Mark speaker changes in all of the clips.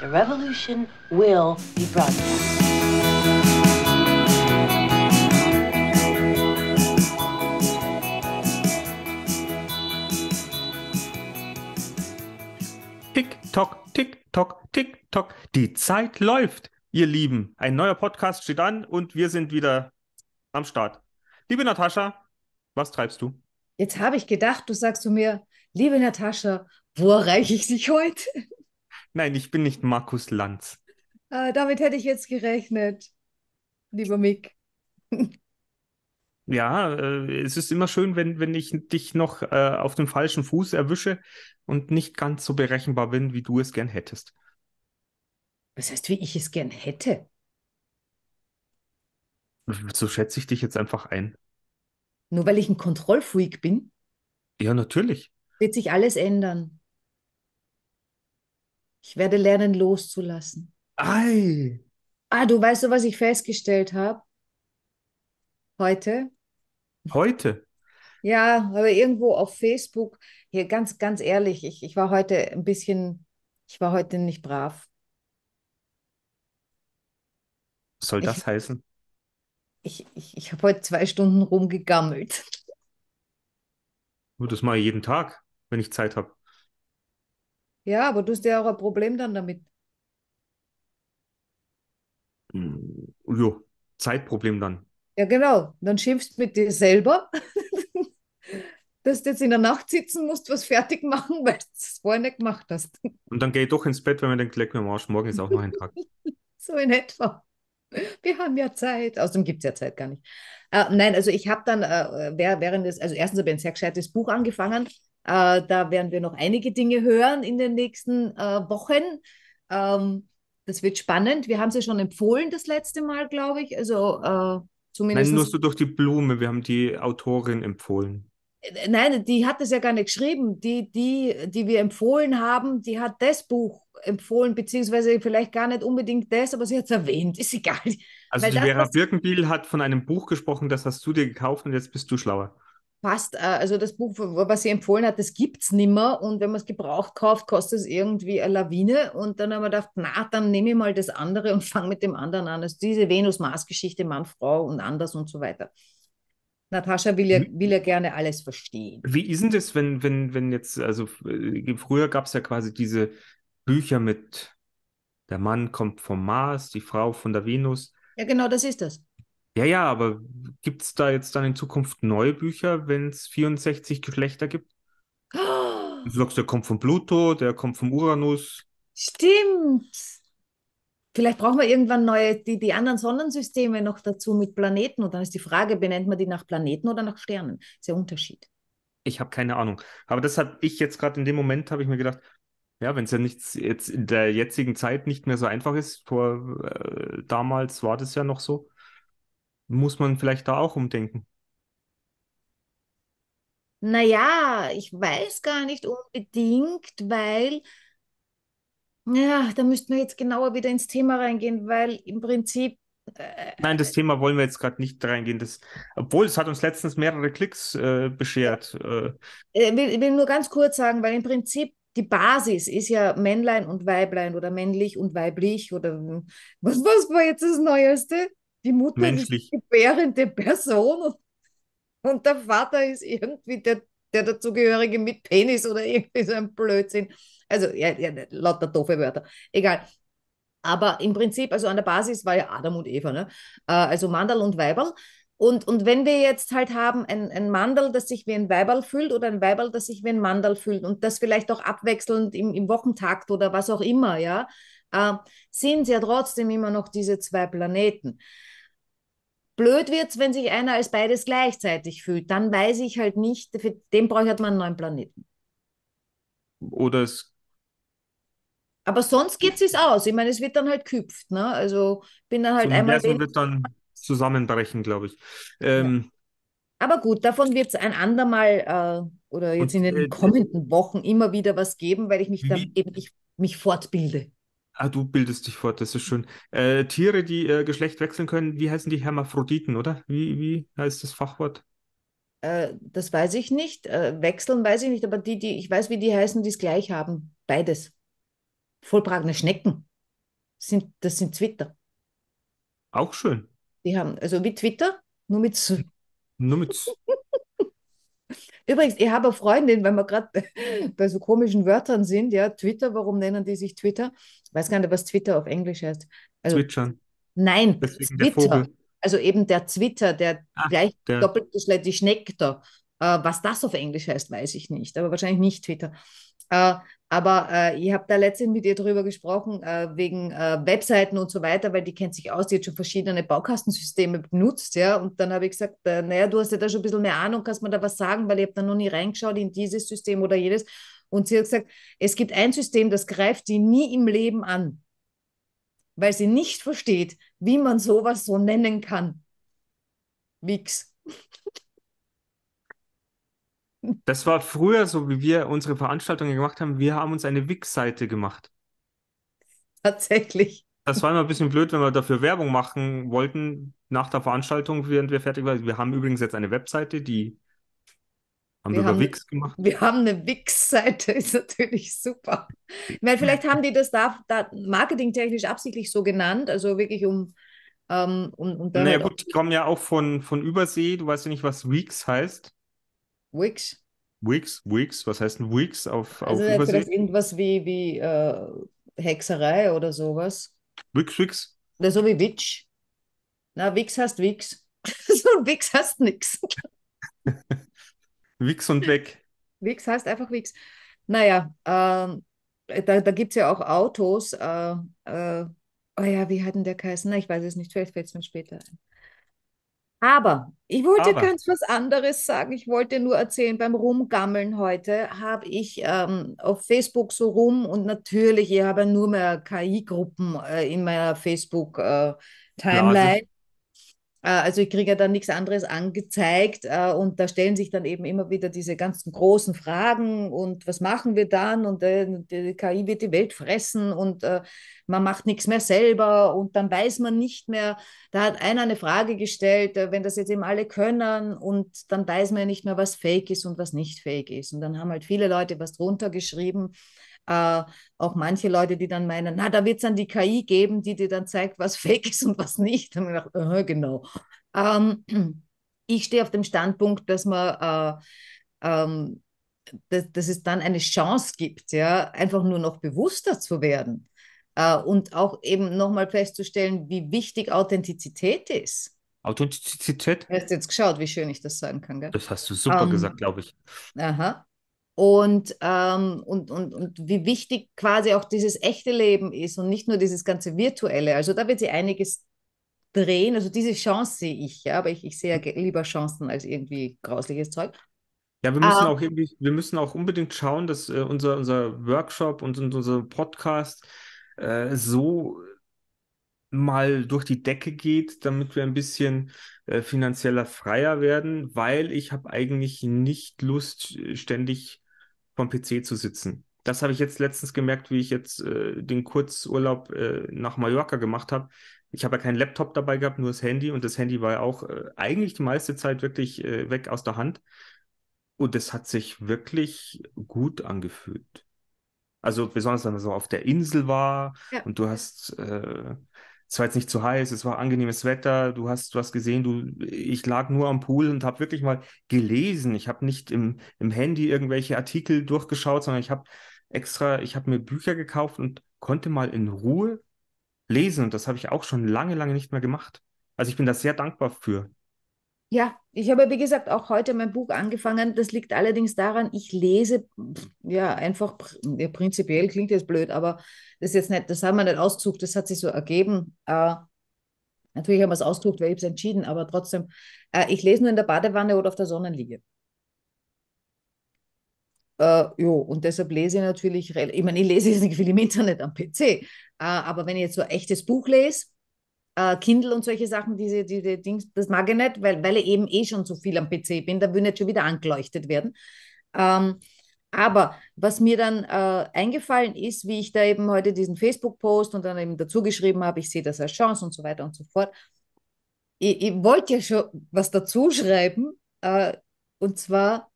Speaker 1: The revolution will be broadcast. Tick-Tock, Tick-Tock, Tick-Tock. Die Zeit läuft, ihr Lieben. Ein neuer Podcast steht an und wir sind wieder am Start. Liebe Natascha, was treibst du?
Speaker 2: Jetzt habe ich gedacht, du sagst zu mir, liebe Natascha, wo erreiche ich dich heute?
Speaker 1: Nein, ich bin nicht Markus Lanz.
Speaker 2: Ah, damit hätte ich jetzt gerechnet, lieber Mick.
Speaker 1: ja, äh, es ist immer schön, wenn, wenn ich dich noch äh, auf dem falschen Fuß erwische und nicht ganz so berechenbar bin, wie du es gern hättest.
Speaker 2: Was heißt, wie ich es gern hätte?
Speaker 1: So schätze ich dich jetzt einfach ein.
Speaker 2: Nur weil ich ein Kontrollfreak bin?
Speaker 1: Ja, natürlich.
Speaker 2: Wird sich alles ändern. Ich werde lernen, loszulassen.
Speaker 1: Ei.
Speaker 2: Ah, du weißt du, was ich festgestellt habe? Heute? Heute? Ja, aber irgendwo auf Facebook, hier ganz, ganz ehrlich, ich, ich war heute ein bisschen, ich war heute nicht brav. Was soll das ich, heißen? Ich, ich, ich habe heute zwei Stunden rumgegammelt.
Speaker 1: Das mache ich jeden Tag, wenn ich Zeit habe.
Speaker 2: Ja, aber du hast ja auch ein Problem dann damit.
Speaker 1: Hm, Jo, Zeitproblem dann.
Speaker 2: Ja, genau. Dann schimpfst du mit dir selber, dass du jetzt in der Nacht sitzen musst, was fertig machen, weil du es vorher nicht gemacht hast.
Speaker 1: Und dann gehe ich doch ins Bett, weil mir denkt, leck mir am Arsch, morgen ist auch noch ein Tag.
Speaker 2: So in etwa. Wir haben ja Zeit. Außerdem gibt es ja Zeit gar nicht. Äh, nein, also ich habe dann äh, äh während des, also erstens habe ich ein sehr gescheites Buch angefangen äh, da werden wir noch einige Dinge hören in den nächsten äh, Wochen. Ähm, das wird spannend. Wir haben sie schon empfohlen das letzte Mal, glaube ich. Also zumindest. Äh, nein, nur so
Speaker 1: durch die Blume. Wir haben die Autorin empfohlen.
Speaker 2: Nein, die hat es ja gar nicht geschrieben. Die, die, die wir empfohlen haben, die hat das Buch empfohlen, beziehungsweise vielleicht gar nicht unbedingt das, aber sie hat es erwähnt. Ist egal. Also Weil die Vera
Speaker 1: Birkenbiel hat von einem Buch gesprochen, das hast du dir gekauft und jetzt bist du schlauer
Speaker 2: passt, äh, also das Buch, was sie empfohlen hat, das gibt es nimmer. Und wenn man es gebraucht kauft, kostet es irgendwie eine Lawine. Und dann haben wir gedacht, na, dann nehme ich mal das andere und fange mit dem anderen an. Also diese Venus-Mars-Geschichte, Mann, Frau und anders und so weiter. Natascha will ja, will ja gerne alles verstehen.
Speaker 1: Wie ist denn das, wenn, wenn, wenn jetzt, also äh, früher gab es ja quasi diese Bücher mit der Mann kommt vom Mars, die Frau von der Venus.
Speaker 2: Ja, genau, das ist das.
Speaker 1: Ja, ja, aber gibt es da jetzt dann in Zukunft neue Bücher, wenn es 64 Geschlechter gibt? Du sagst, der kommt von Pluto, der kommt vom Uranus.
Speaker 2: Stimmt. Vielleicht brauchen wir irgendwann neue, die, die anderen Sonnensysteme noch dazu mit Planeten. Und dann ist die Frage, benennt man die nach Planeten oder nach Sternen? Das ist der Unterschied.
Speaker 1: Ich habe keine Ahnung. Aber das habe ich jetzt gerade in dem Moment, habe ich mir gedacht, ja, wenn es ja nichts jetzt in der jetzigen Zeit nicht mehr so einfach ist, vor äh, damals war das ja noch so muss man vielleicht da auch umdenken?
Speaker 2: Naja, ich weiß gar nicht unbedingt, weil, ja, da müssten wir jetzt genauer wieder ins Thema reingehen, weil im Prinzip. Äh,
Speaker 1: Nein, das Thema wollen wir jetzt gerade nicht reingehen. Das, obwohl, es hat uns letztens mehrere Klicks äh, beschert. Äh. äh.
Speaker 2: Ich, will, ich will nur ganz kurz sagen, weil im Prinzip die Basis ist ja Männlein und Weiblein oder männlich und weiblich oder was, was war jetzt das Neueste? die Mutter Menschlich. ist die gebärende Person und, und der Vater ist irgendwie der, der dazugehörige mit Penis oder irgendwie so ein Blödsinn. Also ja, ja, lauter doofe Wörter. Egal. Aber im Prinzip, also an der Basis war ja Adam und Eva, ne? Äh, also Mandel und Weiberl. Und, und wenn wir jetzt halt haben, ein, ein Mandel, das sich wie ein Weiberl fühlt oder ein Weiberl, das sich wie ein Mandel fühlt und das vielleicht auch abwechselnd im, im Wochentakt oder was auch immer, ja, äh, sind ja trotzdem immer noch diese zwei Planeten. Blöd wird es, wenn sich einer als beides gleichzeitig fühlt. Dann weiß ich halt nicht, für den braucht halt man einen neuen Planeten.
Speaker 1: Oder es.
Speaker 2: Aber sonst geht es aus. Ich meine, es wird dann halt küpft. Ne? Also bin dann halt Zum einmal. Universum
Speaker 1: wird dann zusammenbrechen, glaube ich. Ähm, ja.
Speaker 2: Aber gut, davon wird es ein andermal äh, oder jetzt und, in den äh, kommenden Wochen immer wieder was geben, weil ich mich dann eben ich, mich fortbilde.
Speaker 1: Ah, du bildest dich fort, das ist schön. Äh, Tiere, die äh, Geschlecht wechseln können, wie heißen die Hermaphroditen, oder? Wie, wie heißt das Fachwort?
Speaker 2: Äh, das weiß ich nicht. Äh, wechseln weiß ich nicht, aber die, die, ich weiß, wie die heißen, die es gleich haben. Beides. Vollbragene Schnecken. Sind, das sind Twitter. Auch schön. Die haben, also wie Twitter, nur mit S.
Speaker 1: Nur mit S.
Speaker 2: Übrigens, ich habe eine Freundin, wenn wir gerade bei so komischen Wörtern sind, ja, Twitter, warum nennen die sich Twitter? Ich weiß gar nicht, was Twitter auf Englisch heißt. Also, Twitchern. Nein, Deswegen Twitter. Also eben der Twitter, der Ach, gleich doppelt geschlecht, die Schneck da. Äh, was das auf Englisch heißt, weiß ich nicht, aber wahrscheinlich nicht Twitter. Äh, aber äh, ich habe da letztens mit ihr drüber gesprochen, äh, wegen äh, Webseiten und so weiter, weil die kennt sich aus, die hat schon verschiedene Baukastensysteme benutzt, ja. Und dann habe ich gesagt, äh, naja, du hast ja da schon ein bisschen mehr Ahnung, kannst mir da was sagen, weil ich habe da noch nie reingeschaut in dieses System oder jedes. Und sie hat gesagt, es gibt ein System, das greift sie nie im Leben an, weil sie nicht versteht, wie man sowas so nennen kann. Wix.
Speaker 1: Das war früher so, wie wir unsere Veranstaltungen gemacht haben. Wir haben uns eine Wix-Seite gemacht.
Speaker 2: Tatsächlich.
Speaker 1: Das war immer ein bisschen blöd, wenn wir dafür Werbung machen wollten nach der Veranstaltung, während wir fertig waren. Wir haben übrigens jetzt eine Webseite, die haben wir, wir über haben, Wix
Speaker 2: gemacht. Wir haben eine Wix-Seite, ist natürlich super. Ich meine, vielleicht haben die das da, da marketingtechnisch absichtlich so genannt, also wirklich um. Ähm, um, um naja, halt gut,
Speaker 1: die kommen ja auch von, von Übersee. Du weißt ja nicht, was Wix heißt. Wix. Wix, Wix, was heißt denn Wix auf, also auf also Übersee? Vielleicht
Speaker 2: irgendwas wie, wie äh, Hexerei oder sowas.
Speaker 1: Wix, Wix.
Speaker 2: Oder so wie Witch. Na, Wix heißt Wix. so ein Wix heißt nix.
Speaker 1: Wix und weg.
Speaker 2: Wix heißt einfach Wix. Naja, ähm, da, da gibt es ja auch Autos. Äh, äh, oh ja, wie hat denn der geheißen? Na, ich weiß es nicht, vielleicht fällt es mir später ein. Aber ich wollte Aber. ganz was anderes sagen. Ich wollte nur erzählen, beim Rumgammeln heute habe ich ähm, auf Facebook so rum und natürlich, ich habe nur mehr KI-Gruppen äh, in meiner Facebook-Timeline. Äh, äh, also ich kriege ja dann nichts anderes angezeigt äh, und da stellen sich dann eben immer wieder diese ganzen großen Fragen und was machen wir dann und äh, die KI wird die Welt fressen und man macht nichts mehr selber und dann weiß man nicht mehr, da hat einer eine Frage gestellt, wenn das jetzt eben alle können und dann weiß man ja nicht mehr, was fake ist und was nicht fake ist und dann haben halt viele Leute was drunter geschrieben äh, auch manche Leute, die dann meinen, na, da wird es dann die KI geben, die dir dann zeigt, was fake ist und was nicht. Und ich dachte, äh, genau. Ähm, ich stehe auf dem Standpunkt, dass man äh, ähm, dass, dass es dann eine Chance gibt, ja, einfach nur noch bewusster zu werden äh, und auch eben nochmal festzustellen, wie wichtig Authentizität ist.
Speaker 1: Authentizität?
Speaker 2: Du hast jetzt geschaut, wie schön ich das sagen kann. Gell?
Speaker 1: Das hast du super ähm, gesagt, glaube ich.
Speaker 2: Aha und, ähm, und, und, und wie wichtig quasi auch dieses echte Leben ist und nicht nur dieses ganze virtuelle. Also da wird sie einiges drehen. Also diese Chance sehe ich, ja, aber ich, ich sehe ja hm. lieber Chancen als irgendwie grausliches Zeug. Ja, wir müssen, um, ähm. auch,
Speaker 1: irgendwie, wir müssen auch unbedingt schauen, dass äh, unser, unser Workshop und, und unser Podcast äh, so mal durch die Decke geht, damit wir ein bisschen äh, finanzieller freier werden, weil ich habe eigentlich nicht Lust, äh, ständig vom PC zu sitzen. Das habe ich jetzt letztens gemerkt, wie ich jetzt äh, den Kurzurlaub äh, nach Mallorca gemacht habe. Ich habe ja keinen Laptop dabei gehabt, nur das Handy und das Handy war ja auch äh, eigentlich die meiste Zeit wirklich weg aus der Hand. Und es hat sich wirklich gut angefühlt. Also besonders, wenn man so auf der Insel war ja. und du hast äh, es war jetzt nicht zu heiß, es war angenehmes Wetter, du hast, du gesehen, du, ich lag nur am Pool und habe wirklich mal gelesen. Ich habe nicht im, im Handy irgendwelche Artikel durchgeschaut, sondern ich habe extra, ich habe mir Bücher gekauft und konnte mal in Ruhe lesen. Und das habe ich auch schon lange, lange nicht mehr gemacht. Also ich bin da sehr dankbar für.
Speaker 2: Ja, ich habe, wie gesagt, auch heute mein Buch angefangen. Das liegt allerdings daran, ich lese ja einfach, ja, prinzipiell klingt jetzt blöd, aber das ist jetzt nicht, das haben wir nicht ausgesucht, das hat sich so ergeben. Äh, natürlich haben wir es ausgesucht, weil ich es entschieden, aber trotzdem, äh, ich lese nur in der Badewanne oder auf der Sonnenliege. Uh, jo, und deshalb lese ich natürlich, ich meine, ich lese jetzt nicht viel im Internet am PC, uh, äh, aber wenn ich jetzt so ein echtes Buch lese, äh, Kindle und solche Sachen, diese, diese Dings, das mag ich nicht, weil, weil ich eben eh schon so viel am PC bin, da will nicht schon wieder angeleuchtet werden. Ähm, aber was mir dann äh, eingefallen ist, wie ich da eben heute diesen Facebook-Post und dann eben dazu geschrieben habe, ich sehe das als Chance und so weiter und so fort. Ich, ich wollte ja schon was dazu schreiben, äh, und zwar,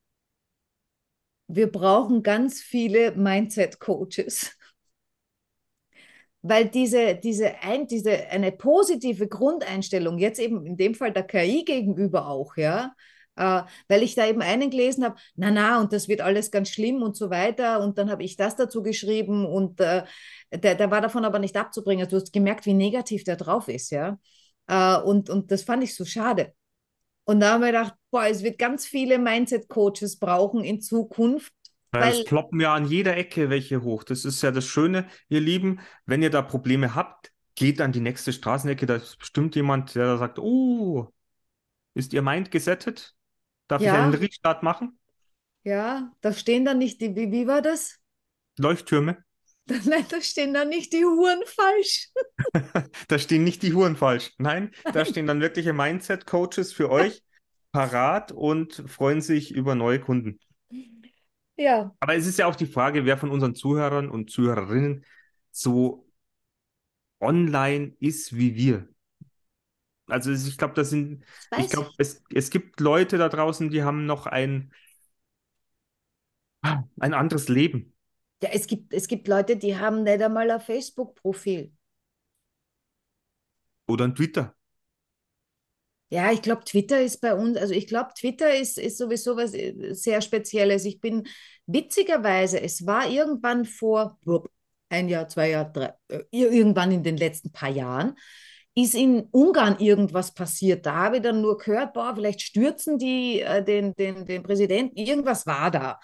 Speaker 2: wir brauchen ganz viele Mindset-Coaches weil diese, diese, ein, diese eine positive Grundeinstellung, jetzt eben in dem Fall der KI gegenüber auch, ja, äh, weil ich da eben einen gelesen habe, na na, und das wird alles ganz schlimm und so weiter, und dann habe ich das dazu geschrieben und äh, der, der war davon aber nicht abzubringen. du hast gemerkt, wie negativ der drauf ist, ja. Äh, und, und das fand ich so schade. Und da haben wir gedacht, boah, es wird ganz viele Mindset-Coaches brauchen in Zukunft, weil es
Speaker 1: ploppen ja an jeder Ecke welche hoch. Das ist ja das Schöne, ihr Lieben. Wenn ihr da Probleme habt, geht an die nächste Straßenecke. Da ist bestimmt jemand, der da sagt: Oh, ist ihr Mind gesettet? Darf ja. ich einen Restart machen?
Speaker 2: Ja, da stehen dann nicht die, wie, wie war das?
Speaker 1: Leuchttürme.
Speaker 2: Nein, da stehen dann nicht die Huren falsch.
Speaker 1: da stehen nicht die Huren falsch. Nein, da stehen dann wirkliche Mindset-Coaches für euch parat und freuen sich über neue Kunden. Ja. Aber es ist ja auch die Frage, wer von unseren Zuhörern und Zuhörerinnen so online ist wie wir. Also ich glaube, das sind, das ich glaube, es, es gibt Leute da draußen, die haben noch ein, ein anderes Leben.
Speaker 2: Ja, es gibt, es gibt Leute, die haben nicht einmal ein Facebook-Profil.
Speaker 1: Oder ein Twitter.
Speaker 2: Ja, ich glaube, Twitter ist bei uns, also ich glaube, Twitter ist, ist sowieso was äh, sehr Spezielles. Ich bin witzigerweise, es war irgendwann vor ein Jahr, zwei Jahre, drei, äh, irgendwann in den letzten paar Jahren, ist in Ungarn irgendwas passiert. Da habe ich dann nur gehört, boah, vielleicht stürzen die äh, den, den, den Präsidenten, irgendwas war da.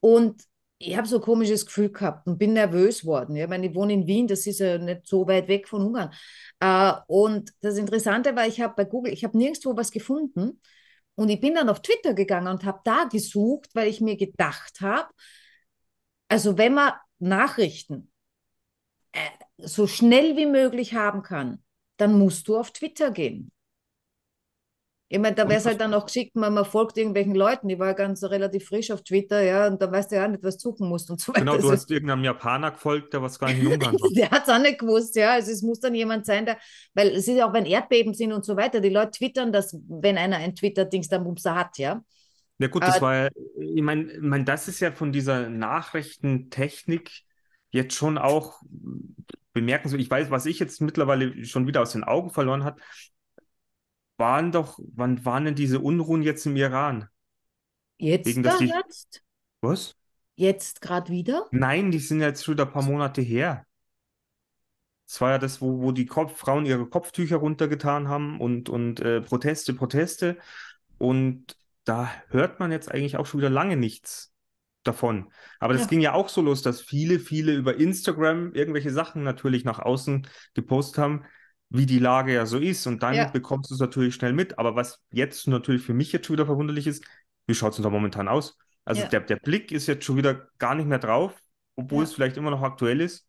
Speaker 2: Und ich habe so ein komisches Gefühl gehabt und bin nervös worden. Ja? Ich meine, ich wohne in Wien, das ist ja nicht so weit weg von Ungarn. Äh, und das Interessante war, ich habe bei Google, ich habe nirgendwo was gefunden. Und ich bin dann auf Twitter gegangen und habe da gesucht, weil ich mir gedacht habe, also wenn man Nachrichten äh, so schnell wie möglich haben kann, dann musst du auf Twitter gehen. Ich meine, da wäre es halt dann auch geschickt, man, man folgt irgendwelchen Leuten. Ich war ganz relativ frisch auf Twitter, ja, und da weißt du ja auch nicht, was zucken musst und so genau, weiter. Genau, du also hast
Speaker 1: irgendeinem Japaner gefolgt, der was gar nicht in Ungarn
Speaker 2: war. der hat es auch nicht gewusst, ja. Also es muss dann jemand sein, der, weil es ist ja auch, wenn Erdbeben sind und so weiter, die Leute twittern das, wenn einer ein Twitter-Dings dann Bumser hat, ja.
Speaker 1: Ja gut, das Aber, äh, war ja, ich meine, ich mein, das ist ja von dieser Nachrichtentechnik jetzt schon auch bemerkenswert. ich weiß, was ich jetzt mittlerweile schon wieder aus den Augen verloren hat, waren doch, wann waren denn diese Unruhen jetzt im Iran?
Speaker 2: Jetzt? Wegen, die... jetzt? Was? Jetzt gerade wieder?
Speaker 1: Nein, die sind jetzt schon ein paar Monate her. Es war ja das, wo, wo die Kopf Frauen ihre Kopftücher runtergetan haben und, und äh, Proteste, Proteste. Und da hört man jetzt eigentlich auch schon wieder lange nichts davon. Aber das ging ja auch so los, dass viele, viele über Instagram irgendwelche Sachen natürlich nach außen gepostet haben, wie die Lage ja so ist. Und dann ja. bekommst du es natürlich schnell mit. Aber was jetzt natürlich für mich jetzt schon wieder verwunderlich ist, wie schaut es denn da momentan aus? Also ja. der, der Blick ist jetzt schon wieder gar nicht mehr drauf, obwohl ja. es vielleicht immer noch aktuell ist.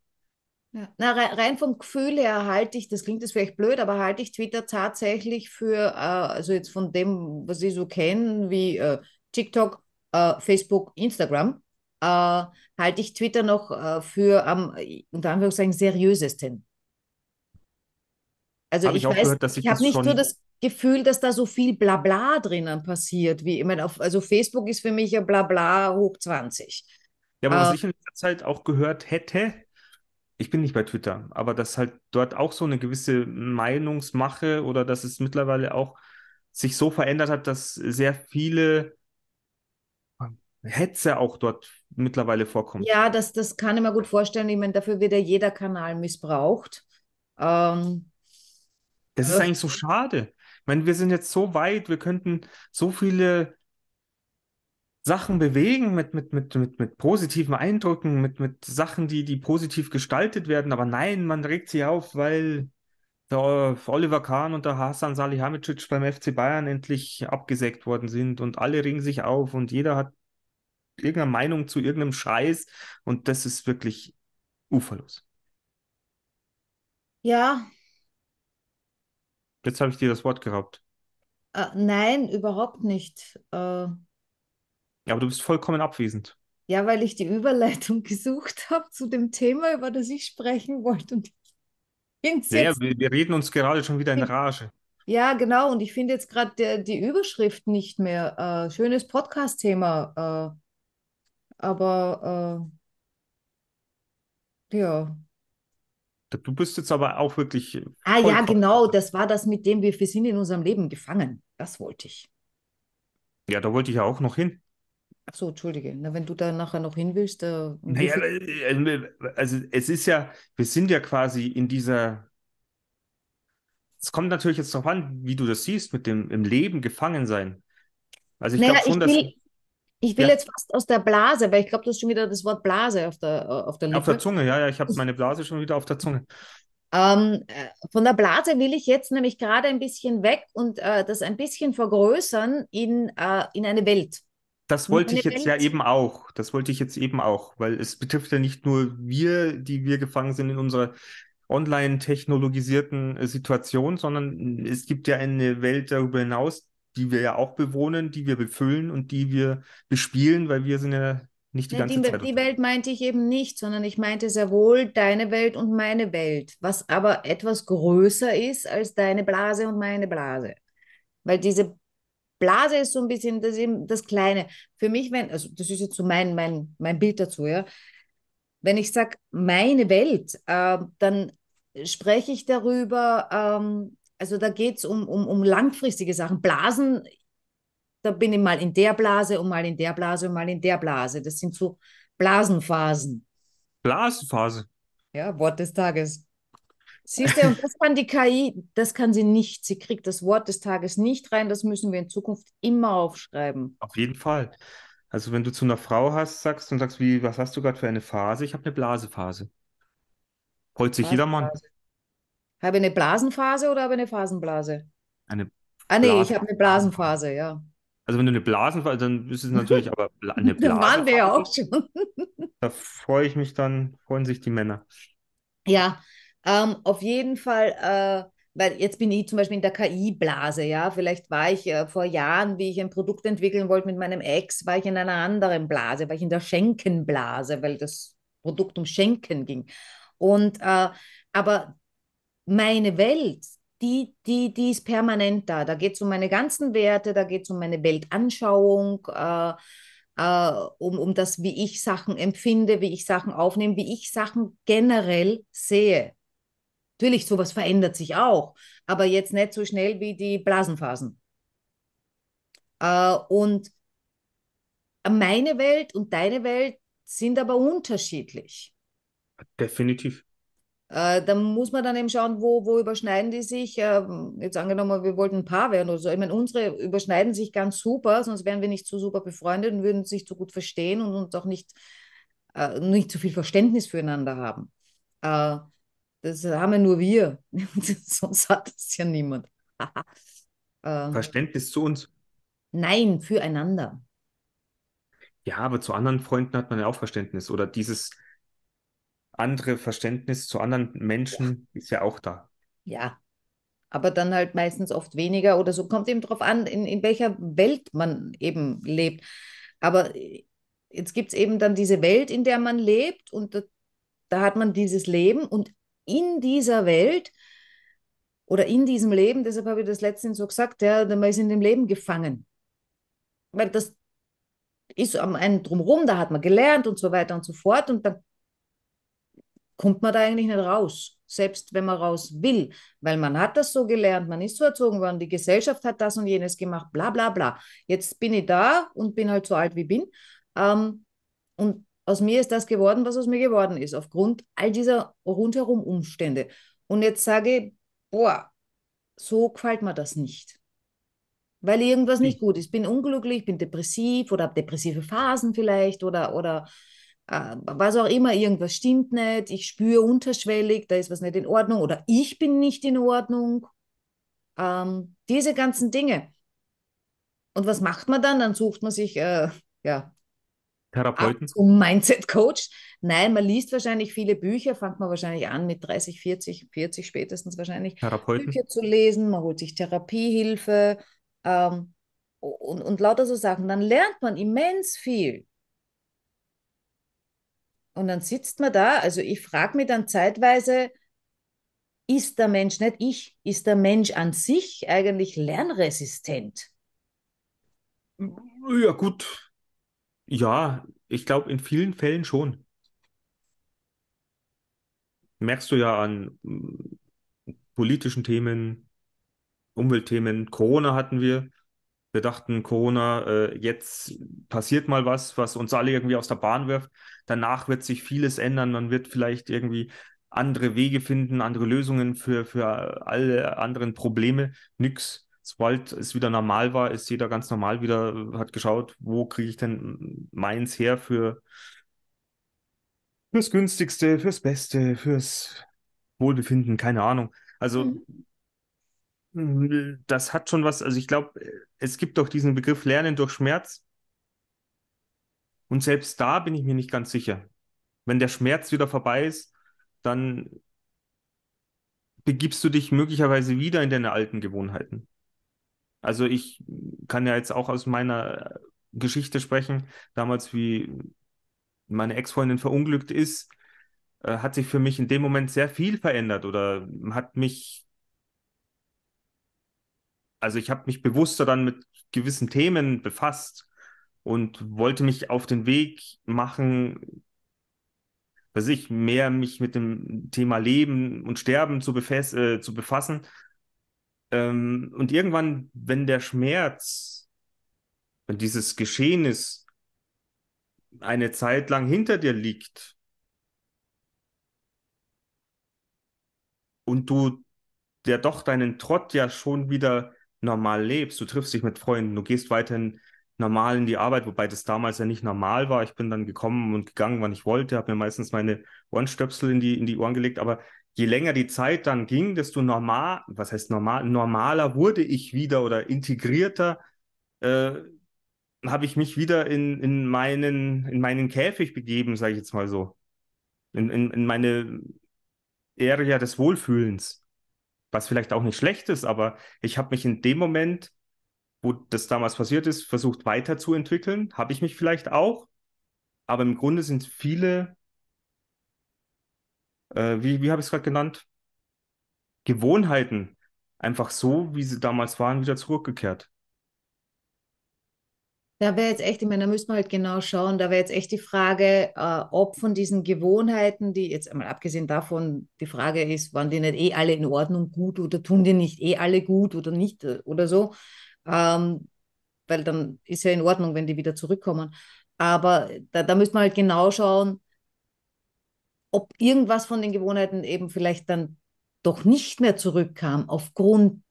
Speaker 2: Ja. Na, rein, vom Gefühl her halte ich, das klingt jetzt vielleicht blöd, aber halte ich Twitter tatsächlich für, äh, also jetzt von dem, was ich so kenne, wie äh, TikTok, äh, Facebook, Instagram, äh, halte ich Twitter noch äh, für am, unter Anführungszeichen, seriösesten.
Speaker 1: Also hab ich, ich weiß, gehört, ich, ich habe nicht schon... so das
Speaker 2: Gefühl, dass da so viel Blabla drinnen passiert, wie ich meine, auf, also Facebook ist für mich ja Blabla hoch 20.
Speaker 1: Ja, aber äh, was ich in letzter Zeit auch gehört hätte, ich bin nicht bei Twitter, aber dass halt dort auch so eine gewisse Meinungsmache oder dass es mittlerweile auch sich so verändert hat, dass sehr viele Hetze auch dort mittlerweile vorkommen.
Speaker 2: Ja, das, das kann ich mir gut vorstellen. Ich meine, dafür wird ja jeder Kanal missbraucht. Ähm, das ja. ist eigentlich so
Speaker 1: schade. Ich meine, wir sind jetzt so weit, wir könnten so viele Sachen bewegen mit, mit, mit, mit, mit positiven Eindrücken, mit, mit Sachen, die, die positiv gestaltet werden. Aber nein, man regt sich auf, weil der Oliver Kahn und der Hasan Salihamidzic beim FC Bayern endlich abgesägt worden sind und alle regen sich auf und jeder hat irgendeine Meinung zu irgendeinem Scheiß und das ist wirklich uferlos. Ja, Jetzt habe ich dir das Wort geraubt.
Speaker 2: Äh, nein, überhaupt nicht. Äh, aber
Speaker 1: du bist vollkommen abwesend.
Speaker 2: Ja, weil ich die Überleitung gesucht habe zu dem Thema, über das ich sprechen wollte. Und ja, wir,
Speaker 1: wir, reden uns gerade schon wieder in Rage.
Speaker 2: Ja, genau. Und ich finde jetzt gerade die Überschrift nicht mehr. Äh, schönes Podcast-Thema. Äh, aber äh, ja,
Speaker 1: Du bist jetzt aber auch wirklich. Ah ja,
Speaker 2: genau, das war das mit dem, wir, wir sind in unserem Leben gefangen. Das wollte ich.
Speaker 1: Ja, da wollte ich ja auch noch hin.
Speaker 2: Ach so, entschuldige. Na, wenn du da nachher noch hin willst. Äh, naja, äh,
Speaker 1: äh, also es ist ja, wir sind ja quasi in dieser. Es kommt natürlich jetzt darauf an, wie du das siehst, mit dem im Leben gefangen sein. Also ich naja, glaube schon, ich will, dass.
Speaker 2: Ich will ja. jetzt fast aus der Blase, weil ich glaube, du hast schon wieder das Wort Blase auf der, äh, auf der Lippe. Auf der
Speaker 1: Zunge, ja, ja, ich habe meine Blase schon wieder auf der Zunge.
Speaker 2: Ähm, äh, von der Blase will ich jetzt nämlich gerade ein bisschen weg und äh, das ein bisschen vergrößern in, äh, in eine Welt. Das wollte ich jetzt Welt. ja eben
Speaker 1: auch. Das wollte ich jetzt eben auch, weil es betrifft ja nicht nur wir, die wir gefangen sind in unserer online technologisierten äh, Situation, sondern es gibt ja eine Welt darüber hinaus, die wir ja auch bewohnen, die wir befüllen und die wir bespielen, weil wir sind ja nicht die ja, ganze die, Zeit. Die
Speaker 2: Welt meinte ich eben nicht, sondern ich meinte sehr wohl deine Welt und meine Welt, was aber etwas größer ist als deine Blase und meine Blase. Weil diese Blase ist so ein bisschen das, das Kleine. Für mich, wenn, also das ist jetzt so mein, mein, mein Bild dazu, ja. Wenn ich sage, meine Welt, äh, dann spreche ich darüber, ähm, also da geht es um, um, um langfristige Sachen. Blasen, da bin ich mal in der Blase und mal in der Blase und mal in der Blase. Das sind so Blasenphasen.
Speaker 1: Blasenphase.
Speaker 2: Ja, Wort des Tages. Siehst du, und das kann die KI, das kann sie nicht. Sie kriegt das Wort des Tages nicht rein. Das müssen wir in Zukunft immer aufschreiben.
Speaker 1: Auf jeden Fall. Also wenn du zu einer Frau hast, sagst und sagst, wie, was hast du gerade für eine Phase? Ich habe eine Blasephase. Freut sich jedermann.
Speaker 2: Habe eine Blasenphase oder habe eine Phasenblase? Eine Ah, nee, ich habe eine Blasenphase, ja.
Speaker 1: Also wenn du eine Blasenphase, dann ist es natürlich aber eine Blasenphase.
Speaker 2: waren wir ja auch schon.
Speaker 1: da freue ich mich dann, freuen sich die Männer.
Speaker 2: Ja, ähm, auf jeden Fall, äh, weil jetzt bin ich zum Beispiel in der KI-Blase, ja. Vielleicht war ich äh, vor Jahren, wie ich ein Produkt entwickeln wollte mit meinem Ex, war ich in einer anderen Blase, war ich in der Schenkenblase, weil das Produkt um Schenken ging. Und äh, aber meine Welt, die, die, die ist permanent da. Da geht es um meine ganzen Werte, da geht es um meine Weltanschauung, äh, äh, um, um das, wie ich Sachen empfinde, wie ich Sachen aufnehme, wie ich Sachen generell sehe. Natürlich, sowas verändert sich auch, aber jetzt nicht so schnell wie die Blasenphasen. Äh, und meine Welt und deine Welt sind aber unterschiedlich.
Speaker 1: Definitiv.
Speaker 2: Äh, da muss man dann eben schauen, wo, wo überschneiden die sich. Äh, jetzt angenommen, wir wollten ein Paar werden oder so. Ich meine, unsere überschneiden sich ganz super, sonst wären wir nicht so super befreundet und würden sich so gut verstehen und uns auch nicht, äh, nicht so viel Verständnis füreinander haben. Äh, das haben ja nur wir. sonst hat das ja niemand.
Speaker 1: Äh, Verständnis zu uns?
Speaker 2: Nein, füreinander.
Speaker 1: Ja, aber zu anderen Freunden hat man ja auch Verständnis. Oder dieses, andere Verständnis zu anderen Menschen ja. ist ja auch da.
Speaker 2: Ja, aber dann halt meistens oft weniger oder so. Kommt eben darauf an, in, in welcher Welt man eben lebt. Aber äh, jetzt gibt es eben dann diese Welt, in der man lebt und da, da hat man dieses Leben und in dieser Welt oder in diesem Leben, deshalb habe ich das letztens so gesagt, ja, man ist in dem Leben gefangen. Weil das ist am einen drumherum, da hat man gelernt und so weiter und so fort und dann kommt man da eigentlich nicht raus, selbst wenn man raus will, weil man hat das so gelernt, man ist so erzogen worden, die Gesellschaft hat das und jenes gemacht, bla bla bla. Jetzt bin ich da und bin halt so alt wie bin. Ähm, und aus mir ist das geworden, was aus mir geworden ist, aufgrund all dieser rundherum Umstände. Und jetzt sage ich, boah, so gefällt mir das nicht. Weil irgendwas nicht gut ist. Ich Bin unglücklich, bin depressiv oder habe depressive Phasen vielleicht oder, oder ähm, was auch immer, irgendwas stimmt nicht, ich spüre unterschwellig, da ist was nicht in Ordnung oder ich bin nicht in Ordnung. Ähm, diese ganzen Dinge. Und was macht man dann? Dann sucht man sich, äh, ja,
Speaker 1: Therapeuten? Zum
Speaker 2: Mindset-Coach? Nein, man liest wahrscheinlich viele Bücher, fängt man wahrscheinlich an mit 30, 40, 40 spätestens wahrscheinlich,
Speaker 1: Therapeuten. Bücher
Speaker 2: zu lesen, man holt sich Therapiehilfe ähm, und, und lauter so Sachen. Dann lernt man immens viel. Und dann sitzt man da, also ich frage mich dann zeitweise, ist der Mensch, nicht ich, ist der Mensch an sich eigentlich lernresistent? Ja, gut.
Speaker 1: Ja, ich glaube, in vielen Fällen schon. Merkst du ja an hm, politischen Themen, Umweltthemen, Corona hatten wir. Wir dachten, Corona, äh, jetzt passiert mal was, was uns alle irgendwie aus der Bahn wirft. Danach wird sich vieles ändern. Man wird vielleicht irgendwie andere Wege finden, andere Lösungen für, für alle anderen Probleme. Nix. Sobald es wieder normal war, ist jeder ganz normal wieder, hat geschaut, wo kriege ich denn meins her für fürs Günstigste, fürs Beste, fürs Wohlbefinden, keine Ahnung. Also mhm. Hm, das hat schon was, also ich glaube, äh, es gibt doch diesen Begriff Lernen durch Schmerz. Und selbst da bin ich mir nicht ganz sicher. Wenn der Schmerz wieder vorbei ist, dann begibst du dich möglicherweise wieder in deine alten Gewohnheiten. Also ich kann ja jetzt auch aus meiner äh, Geschichte sprechen. Damals, wie meine Ex-Freundin verunglückt ist, äh, hat sich für mich in dem Moment sehr viel verändert oder hat mich also ich habe mich bewusster dann mit gewissen Themen befasst und wollte mich auf den Weg machen, weiß ich, mehr mich mit dem Thema Leben und Sterben zu, äh, zu befassen. Ähm, und irgendwann, wenn der Schmerz, wenn dieses Geschehen ist, eine Zeit lang hinter dir liegt und du der doch deinen Trott ja schon wieder normal lebst. Du triffst dich mit Freunden, du gehst weiterhin normal in die Arbeit, wobei das damals ja nicht normal war. Ich bin dann gekommen und gegangen, wann ich wollte, habe mir meistens meine Ohrenstöpsel in die, in die Ohren gelegt, aber je länger die Zeit dann ging, desto normal, was heißt normal, normaler wurde ich wieder oder integrierter, äh, habe ich mich wieder in, in, meinen, in meinen Käfig begeben, sage ich jetzt mal so. In, in, in meine Area des Wohlfühlens was vielleicht auch nicht schlecht ist, aber ich habe mich in dem Moment, wo das damals passiert ist, versucht weiterzuentwickeln. Habe ich mich vielleicht auch, aber im Grunde sind viele, äh, wie, wie habe ich es gerade genannt, Gewohnheiten einfach so, wie sie damals waren, wieder zurückgekehrt.
Speaker 2: Da wäre jetzt echt, ich meine, da müssen wir halt genau schauen, da wäre jetzt echt die Frage, äh, ob von diesen Gewohnheiten, die jetzt einmal abgesehen davon, die Frage ist, waren die nicht eh alle in Ordnung gut oder tun die nicht eh alle gut oder nicht äh, oder so, ähm, weil dann ist ja in Ordnung, wenn die wieder zurückkommen. Aber da, da müsste man halt genau schauen, ob irgendwas von den Gewohnheiten eben vielleicht dann doch nicht mehr zurückkam aufgrund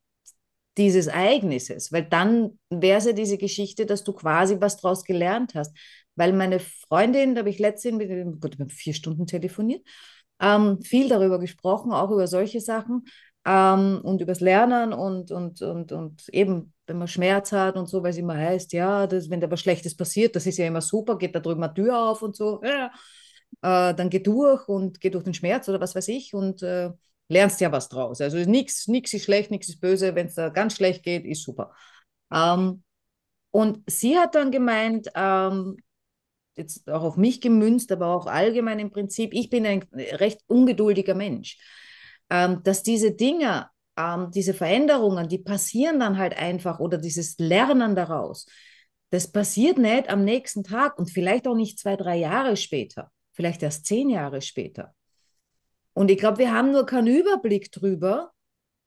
Speaker 2: dieses Ereignisses, weil dann wäre es ja diese Geschichte, dass du quasi was draus gelernt hast. Weil meine Freundin, da habe ich letztens mit, gut, vier Stunden telefoniert, ähm, viel darüber gesprochen, auch über solche Sachen ähm, und übers Lernen und, und, und, und eben, wenn man Schmerz hat und so, weil es immer heißt, ja, das, wenn da was Schlechtes passiert, das ist ja immer super, geht da drüben eine Tür auf und so, äh, dann geh durch und geh durch den Schmerz oder was weiß ich und äh, lernst ja was draus. Also nichts ist schlecht, nichts ist böse. Wenn es da ganz schlecht geht, ist super. Ähm, und sie hat dann gemeint, ähm, jetzt auch auf mich gemünzt, aber auch allgemein im Prinzip, ich bin ein recht ungeduldiger Mensch, ähm, dass diese Dinge, ähm, diese Veränderungen, die passieren dann halt einfach oder dieses Lernen daraus, das passiert nicht am nächsten Tag und vielleicht auch nicht zwei, drei Jahre später, vielleicht erst zehn Jahre später. Und ich glaube, wir haben nur keinen Überblick drüber,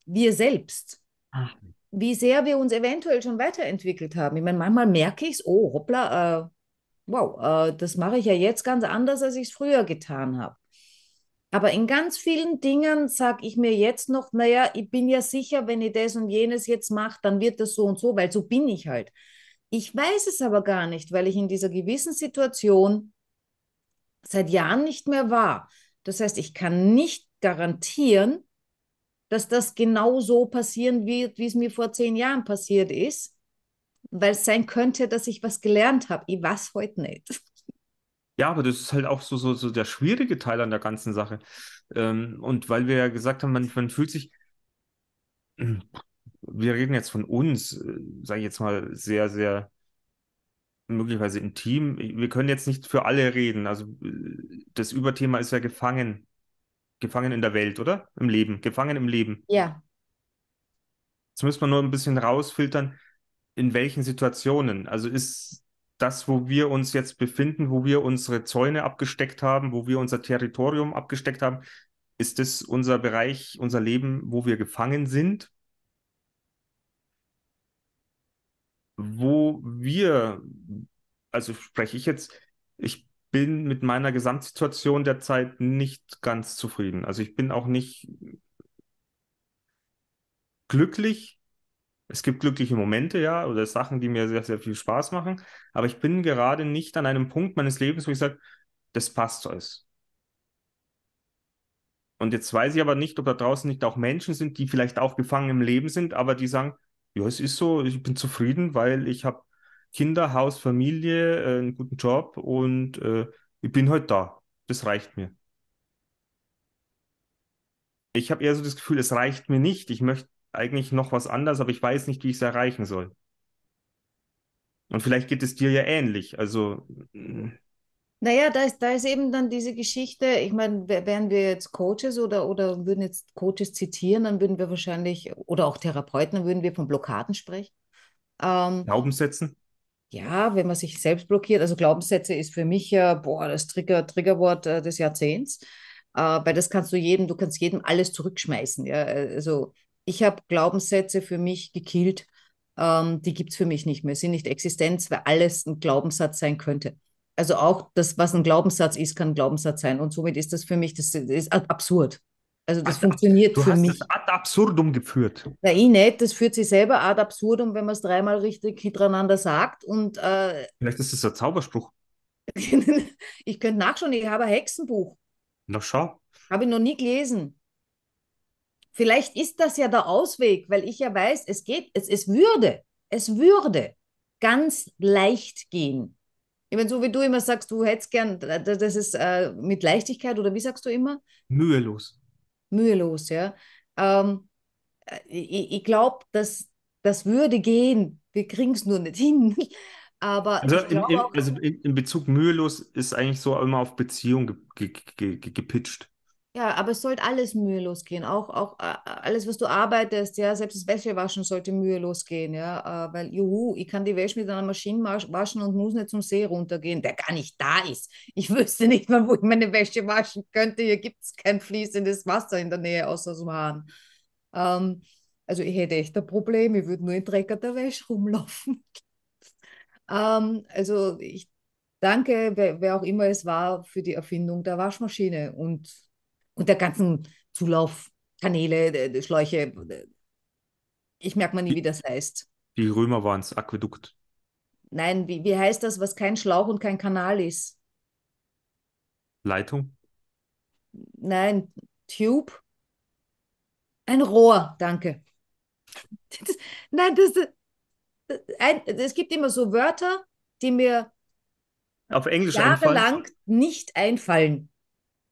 Speaker 2: wir selbst, Ach. wie sehr wir uns eventuell schon weiterentwickelt haben. Ich meine, manchmal merke ich es, oh, hoppla, äh, wow, äh, das mache ich ja jetzt ganz anders, als ich es früher getan habe. Aber in ganz vielen Dingen sage ich mir jetzt noch, naja, ich bin ja sicher, wenn ich das und jenes jetzt mache, dann wird das so und so, weil so bin ich halt. Ich weiß es aber gar nicht, weil ich in dieser gewissen Situation seit Jahren nicht mehr war. Das heißt, ich kann nicht garantieren, dass das genau so passieren wird, wie es mir vor zehn Jahren passiert ist, weil es sein könnte, dass ich was gelernt habe. Ich weiß heute nicht.
Speaker 1: Ja, aber das ist halt auch so, so, so der schwierige Teil an der ganzen Sache. Ähm, und weil wir ja gesagt haben, man, man fühlt sich, wir reden jetzt von uns, äh, sage ich jetzt mal, sehr, sehr möglicherweise intim. Wir können jetzt nicht für alle reden. Also äh, das Überthema ist ja gefangen. Gefangen in der Welt, oder? Im Leben. Gefangen im Leben. Ja. Jetzt müssen wir nur ein bisschen rausfiltern, in welchen Situationen. Also ist das, wo wir uns jetzt befinden, wo wir unsere Zäune abgesteckt haben, wo wir unser Territorium abgesteckt haben, ist das unser Bereich, unser Leben, wo wir gefangen sind? wo wir, also spreche ich jetzt, ich bin mit meiner Gesamtsituation derzeit nicht ganz zufrieden. Also ich bin auch nicht glücklich. Es gibt glückliche Momente, ja, oder Sachen, die mir sehr, sehr viel Spaß machen. Aber ich bin gerade nicht an einem Punkt meines Lebens, wo ich sage, das passt alles. Und jetzt weiß ich aber nicht, ob da draußen nicht auch Menschen sind, die vielleicht auch gefangen im Leben sind, aber die sagen, ja, es ist so, ich bin zufrieden, weil ich habe Kinder, Haus, Familie, äh, einen guten Job und äh, ich bin heute halt da. Das reicht mir. Ich habe eher so das Gefühl, es reicht mir nicht. Ich möchte eigentlich noch was anderes, aber ich weiß nicht, wie ich es erreichen soll. Und vielleicht geht es dir ja ähnlich. Also mm,
Speaker 2: naja, da ist, da ist eben dann diese Geschichte, ich meine, wären wir jetzt Coaches oder, oder würden jetzt Coaches zitieren, dann würden wir wahrscheinlich, oder auch Therapeuten, dann würden wir von Blockaden sprechen. Ähm, Glaubenssätzen? Ja, wenn man sich selbst blockiert, also Glaubenssätze ist für mich ja, boah, das Trigger, Triggerwort äh, des Jahrzehnts, äh, weil das kannst du jedem, du kannst jedem alles zurückschmeißen. Ja? Also ich habe Glaubenssätze für mich gekillt, ähm, die gibt es für mich nicht mehr, sind nicht Existenz, weil alles ein Glaubenssatz sein könnte also auch das, was ein Glaubenssatz ist, kann ein Glaubenssatz sein. Und somit ist das für mich, das ist absurd. Also das ad, funktioniert du für hast mich. Das ad absurdum geführt. Nein, nicht. Das führt sich selber ad absurdum, wenn man es dreimal richtig hintereinander sagt. Und, äh,
Speaker 1: Vielleicht ist das ein Zauberspruch.
Speaker 2: ich könnte nachschauen, ich habe ein Hexenbuch. Na schau. Habe ich noch nie gelesen. Vielleicht ist das ja der Ausweg, weil ich ja weiß, es geht, es, es würde, es würde ganz leicht gehen, ich meine, so wie du immer sagst, du hättest gern, das ist äh, mit Leichtigkeit oder wie sagst du immer?
Speaker 1: Mühelos.
Speaker 2: Mühelos, ja. Ähm, äh, ich, ich glaube, dass das würde gehen. Wir kriegen es nur nicht hin. Aber also, in, in,
Speaker 1: also in, in, Bezug mühelos ist eigentlich so immer auf Beziehung ge, ge, ge, gepitcht.
Speaker 2: Ja, aber es sollte alles mühelos gehen, auch, auch äh, alles, was du arbeitest, ja, selbst das Wäschewaschen sollte mühelos gehen, ja, äh, weil, juhu, ich kann die Wäsche mit einer Maschine waschen und muss nicht zum See runtergehen, der gar nicht da ist. Ich wüsste nicht mal, wo ich meine Wäsche waschen könnte, hier gibt es kein fließendes Wasser in der Nähe außer dem Hahn. Ähm, also ich hätte echt ein Problem, ich würde nur in Drecker der Wäsche rumlaufen. ähm, also ich danke, wer, wer auch immer es war, für die Erfindung der Waschmaschine und und der ganzen Zulaufkanäle, Schläuche. Ich merke mal nie, wie das heißt.
Speaker 1: Die Römer waren es, Aquädukt.
Speaker 2: Nein, wie, wie heißt das, was kein Schlauch und kein Kanal ist? Leitung? Nein, Tube. Ein Rohr, danke. Das, nein, das, das ein, es gibt immer so Wörter, die mir
Speaker 1: Auf Englisch jahrelang
Speaker 2: einfallen. nicht einfallen.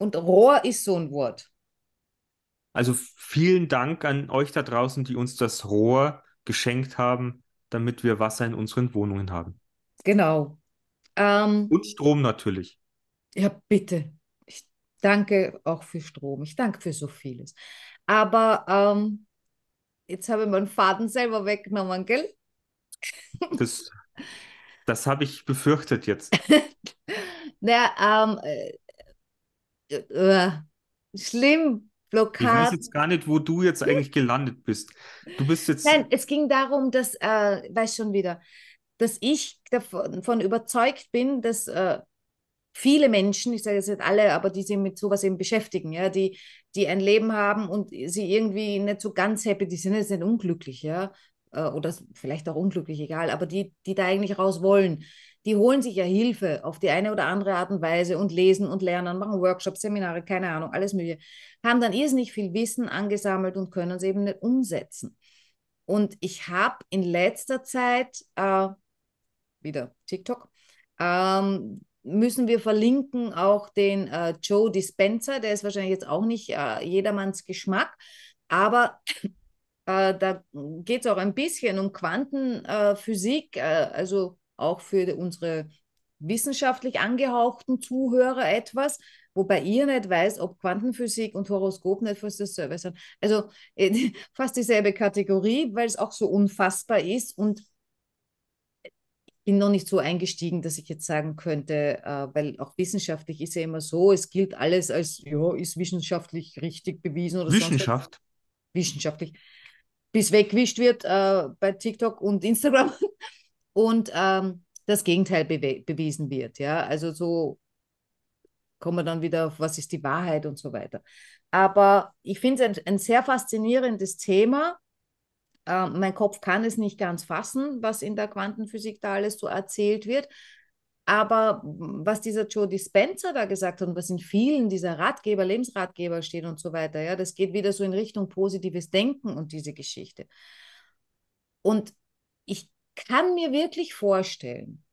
Speaker 2: Und Rohr ist so ein Wort.
Speaker 1: Also vielen Dank an euch da draußen, die uns das Rohr geschenkt haben, damit wir Wasser in unseren Wohnungen haben. Genau. Ähm, Und Strom natürlich.
Speaker 2: Ja, bitte. Ich danke auch für Strom. Ich danke für so vieles. Aber ähm, jetzt habe ich meinen Faden selber weggenommen, gell?
Speaker 1: Das, das habe ich befürchtet jetzt.
Speaker 2: naja, ähm, äh, äh, schlimm, Blockade. Ich weiß jetzt
Speaker 1: gar nicht, wo du jetzt eigentlich gelandet bist. Du bist jetzt. Nein,
Speaker 2: es ging darum, dass, äh, weiß schon wieder, dass ich davon überzeugt bin, dass äh, viele Menschen, ich sage jetzt nicht alle, aber die sich mit sowas eben beschäftigen, ja, die, die ein Leben haben und sie irgendwie nicht so ganz happy, die sind jetzt nicht unglücklich, ja, äh, oder vielleicht auch unglücklich, egal, aber die, die da eigentlich raus wollen, die holen sich ja Hilfe auf die eine oder andere Art und Weise und lesen und lernen, machen Workshops, Seminare, keine Ahnung, alles Mögliche, haben dann irrsinnig viel Wissen angesammelt und können es eben nicht umsetzen. Und ich habe in letzter Zeit, äh, wieder TikTok, ähm, müssen wir verlinken auch den äh, Joe Dispenza, der ist wahrscheinlich jetzt auch nicht äh, jedermanns Geschmack, aber äh, da geht es auch ein bisschen um Quantenphysik, äh, also auch für unsere wissenschaftlich angehauchten Zuhörer etwas, wobei ihr nicht weiß, ob Quantenphysik und Horoskop nicht für das Service sind. Also äh, fast dieselbe Kategorie, weil es auch so unfassbar ist und bin noch nicht so eingestiegen, dass ich jetzt sagen könnte, äh, weil auch wissenschaftlich ist ja immer so, es gilt alles als, ja, ist wissenschaftlich richtig bewiesen oder Wissenschaft. Wissenschaftlich. Bis weggewischt wird äh, bei TikTok und Instagram. und ähm, das Gegenteil bewe bewiesen wird. Ja, also so kommen wir dann wieder auf, was ist die Wahrheit und so weiter. Aber ich finde es ein, ein, sehr faszinierendes Thema. Äh, mein Kopf kann es nicht ganz fassen, was in der Quantenphysik da alles so erzählt wird. Aber was dieser Joe Dispenza da gesagt hat und was in vielen dieser Ratgeber, Lebensratgeber steht und so weiter, ja, das geht wieder so in Richtung positives Denken und diese Geschichte. Und ich kann mir wirklich vorstellen,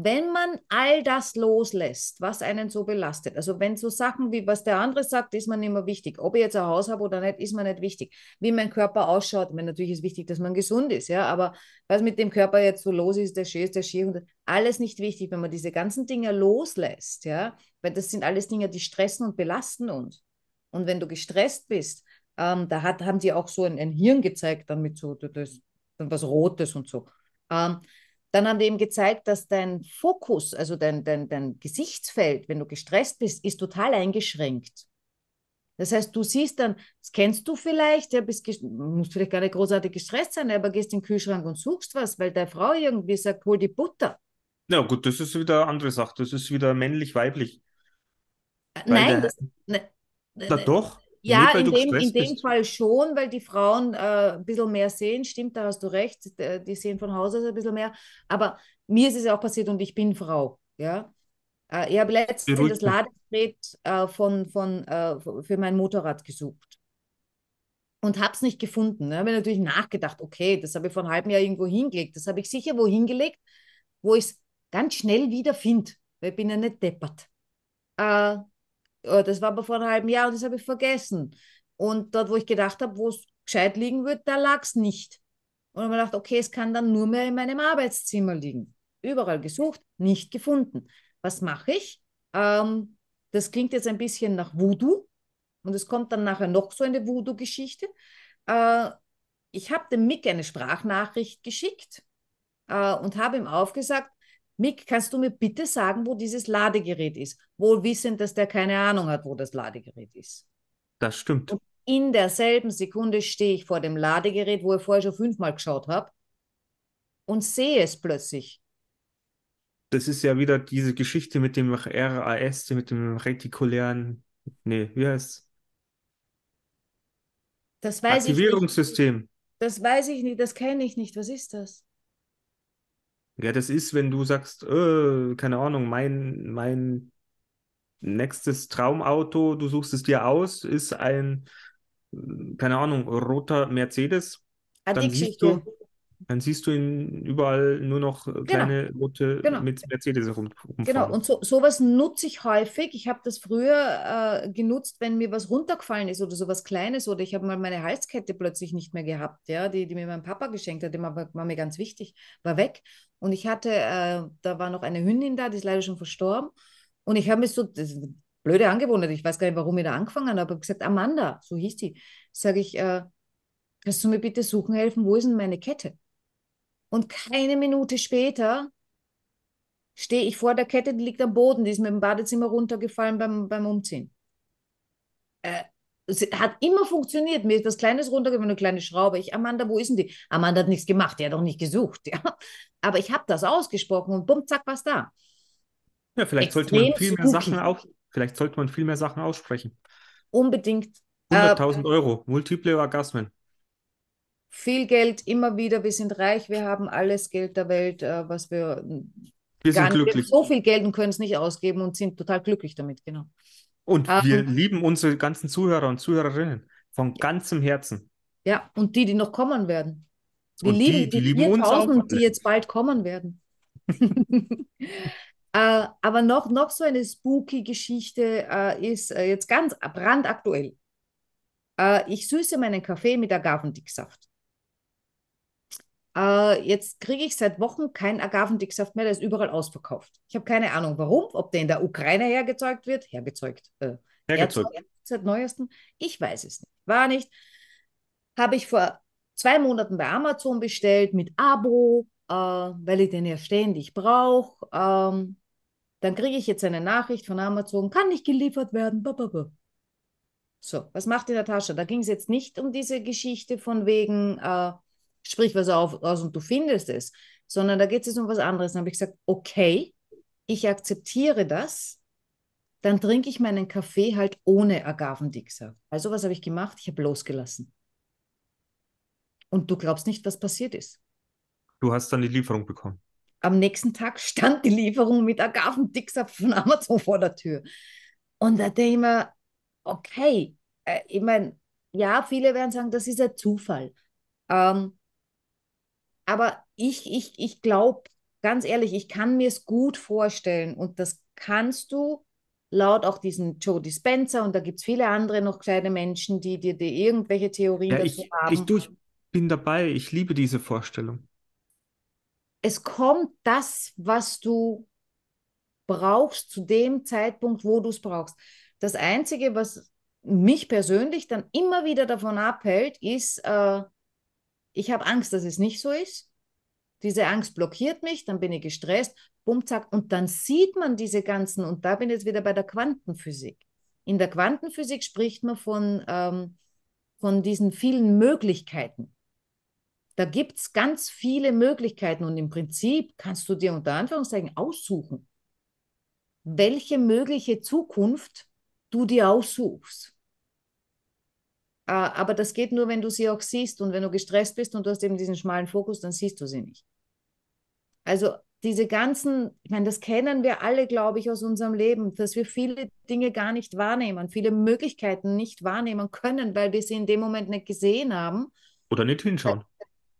Speaker 2: wenn man all das loslässt, was einen so belastet, also wenn so Sachen wie, was der andere sagt, ist man immer wichtig. Ob ich jetzt ein Haus habe oder nicht, ist man nicht wichtig. Wie mein Körper ausschaut, meine, natürlich ist wichtig, dass man gesund ist, ja, aber was mit dem Körper jetzt so los ist, der Schee ist der Schee und alles nicht wichtig, wenn man diese ganzen Dinge loslässt, ja, weil das sind alles Dinge, die stressen und belasten uns. Und wenn du gestresst bist, ähm, da hat, haben sie auch so ein, ein Hirn gezeigt, dann mit so das, was Rotes und so. Ähm, dann haben die eben gezeigt, dass dein Fokus, also dein, dein, dein Gesichtsfeld, wenn du gestresst bist, ist total eingeschränkt. Das heißt, du siehst dann, das kennst du vielleicht, ja, bist musst vielleicht gar nicht großartig gestresst sein, aber gehst in den Kühlschrank und suchst was, weil deine Frau irgendwie sagt, hol die Butter.
Speaker 1: Ja, gut, das ist wieder eine andere Sache. Das ist wieder männlich-weiblich. Äh, nein, der, das, ne,
Speaker 2: ne, ne doch. Ja, in dem, in dem Fall schon, weil die Frauen äh, ein bisschen mehr sehen. Stimmt, da hast du recht. Die sehen von Hause aus ein bisschen mehr. Aber mir ist es auch passiert und ich bin Frau. Ja? Äh, ich habe letztens das Ladegerät äh, von, von, äh, für mein Motorrad gesucht und habe es nicht gefunden. Ne? Habe natürlich nachgedacht, okay, das habe ich vor einem halben Jahr irgendwo hingelegt. Das habe ich sicher wo hingelegt, wo ich es ganz schnell wieder finde. Weil ich bin ja nicht deppert. Äh, äh, das war aber vor einem halben Jahr und das habe ich vergessen. Und dort, wo ich gedacht habe, wo es gescheit liegen wird, da lag es nicht. Und habe mir gedacht, okay, es kann dann nur mehr in meinem Arbeitszimmer liegen. Überall gesucht, nicht gefunden. Was mache ich? Ähm, das klingt jetzt ein bisschen nach Voodoo und es kommt dann nachher noch so eine Voodoo-Geschichte. Äh, ich habe dem Mick eine Sprachnachricht geschickt äh, und habe ihm aufgesagt, Mick, kannst du mir bitte sagen, wo dieses Ladegerät ist? Wohl wissend, dass der keine Ahnung hat, wo das Ladegerät ist. Das stimmt. Und in derselben Sekunde stehe ich vor dem Ladegerät, wo ich vorher schon fünfmal geschaut habe und sehe es plötzlich.
Speaker 1: Das ist ja wieder diese Geschichte mit dem RAS, mit dem retikulären, nee, wie heißt
Speaker 2: Das weiß Aktivierungssystem. ich nicht. Das weiß ich nicht, das kenne ich nicht. Was ist das?
Speaker 1: Ja, das ist, wenn du sagst, äh, keine Ahnung, mein, mein nächstes Traumauto, du suchst es dir aus, ist ein, äh, keine Ahnung, roter Mercedes. Ah, dann siehst du, dann siehst du ihn überall nur noch genau. kleine genau. rote genau. mit Mercedes rum, genau, rumfahren. Genau, und
Speaker 2: so, sowas nutze ich häufig. Ich habe das früher äh, genutzt, wenn mir was runtergefallen ist oder sowas Kleines oder ich habe mal meine Halskette plötzlich nicht mehr gehabt, ja, die, die mir mein Papa geschenkt hat, die war, war mir ganz wichtig, war weg. Und ich hatte, äh, da war noch eine Hündin da, die ist leider schon verstorben. Und ich habe mich so, das, blöde Angewohnheit, ich weiß gar nicht, warum ich da angefangen habe, habe gesagt, Amanda, so hieß die, sage ich, äh, kannst du mir bitte suchen helfen, wo ist denn meine Kette? Und keine Minute später stehe ich vor der Kette, die liegt am Boden, die ist mit dem Badezimmer runtergefallen beim, beim Umziehen. Äh, es hat immer funktioniert. Mir ist was Kleines runtergefallen, eine kleine Schraube. Ich, Amanda, wo ist denn die? Amanda hat nichts gemacht, die hat auch nicht gesucht. Ja. Aber ich habe das ausgesprochen und bumm, zack, was da.
Speaker 1: Ja, vielleicht sollte man viel mehr Sachen auch, vielleicht sollte man viel mehr Sachen aussprechen.
Speaker 2: Unbedingt.
Speaker 1: 100.000 äh, Euro, multiple Orgasmen
Speaker 2: viel Geld immer wieder, wir sind reich, wir haben alles Geld der Welt, äh, was wir, hm, wir gar nicht, wir so viel Geld und können es nicht ausgeben und sind total glücklich damit, genau. Und um, wir ähm,
Speaker 1: lieben unsere ganzen Zuhörer und Zuhörerinnen von ganzem Herzen.
Speaker 2: Ja, und die, die noch kommen werden.
Speaker 1: Wir und lieben die, die, die lieben uns auch. die jetzt
Speaker 2: bald kommen werden. äh, aber noch, noch so eine spooky Geschichte äh, ist äh, jetzt ganz brandaktuell. Äh, ich süße meinen Kaffee mit Agavendicksaft äh, jetzt kriege ich seit Wochen keinen Agavendicksaft mehr, der ist überall ausverkauft. Ich habe keine Ahnung, warum, ob der in der Ukraine hergezeugt wird, hergezeugt, äh, hergezeugt. hergezeugt seit neuestem, ich weiß es nicht, war nicht. Habe ich vor zwei Monaten bei Amazon bestellt mit Abo, äh, weil ich den ja ständig brauche. Ähm, dann kriege ich jetzt eine Nachricht von Amazon, kann nicht geliefert werden. Bababa. So, was macht die Natascha? Da ging es jetzt nicht um diese Geschichte von wegen, äh, sprich was auf, aus und du findest es, sondern da geht es um was anderes. Dann habe ich gesagt, okay, ich akzeptiere das, dann trinke ich meinen Kaffee halt ohne Agavendicksaft. Also was habe ich gemacht? Ich habe losgelassen. Und du glaubst nicht, was passiert ist.
Speaker 1: Du hast dann die Lieferung bekommen.
Speaker 2: Am nächsten Tag stand die Lieferung mit Agavendicksaft von Amazon vor der Tür. Und da denke ich mir, okay, äh, ich meine, ja, viele werden sagen, das ist ein Zufall. Ähm, aber ich, ich, ich glaube, ganz ehrlich, ich kann mir es gut vorstellen und das kannst du laut auch diesen Joe Dispenza und da gibt es viele andere noch kleine Menschen, die dir irgendwelche Theorien ja, dazu ich, haben. Ich, du,
Speaker 1: ich bin dabei, ich liebe diese Vorstellung.
Speaker 2: Es kommt das, was du brauchst zu dem Zeitpunkt, wo du es brauchst. Das Einzige, was mich persönlich dann immer wieder davon abhält, ist, äh, ich habe Angst, dass es nicht so ist. Diese Angst blockiert mich, dann bin ich gestresst, bumm, zack, und dann sieht man diese ganzen, und da bin ich jetzt wieder bei der Quantenphysik. In der Quantenphysik spricht man von, ähm, von diesen vielen Möglichkeiten. Da gibt es ganz viele Möglichkeiten und im Prinzip kannst du dir unter Anführungszeichen aussuchen, welche mögliche Zukunft du dir aussuchst. Äh, aber das geht nur, wenn du sie auch siehst und wenn du gestresst bist und du hast eben diesen schmalen Fokus, dann siehst du sie nicht. Also diese ganzen, ich meine, das kennen wir alle, glaube ich, aus unserem Leben, dass wir viele Dinge gar nicht wahrnehmen, viele Möglichkeiten nicht wahrnehmen können, weil wir sie in dem Moment nicht gesehen haben.
Speaker 1: Oder nicht hinschauen.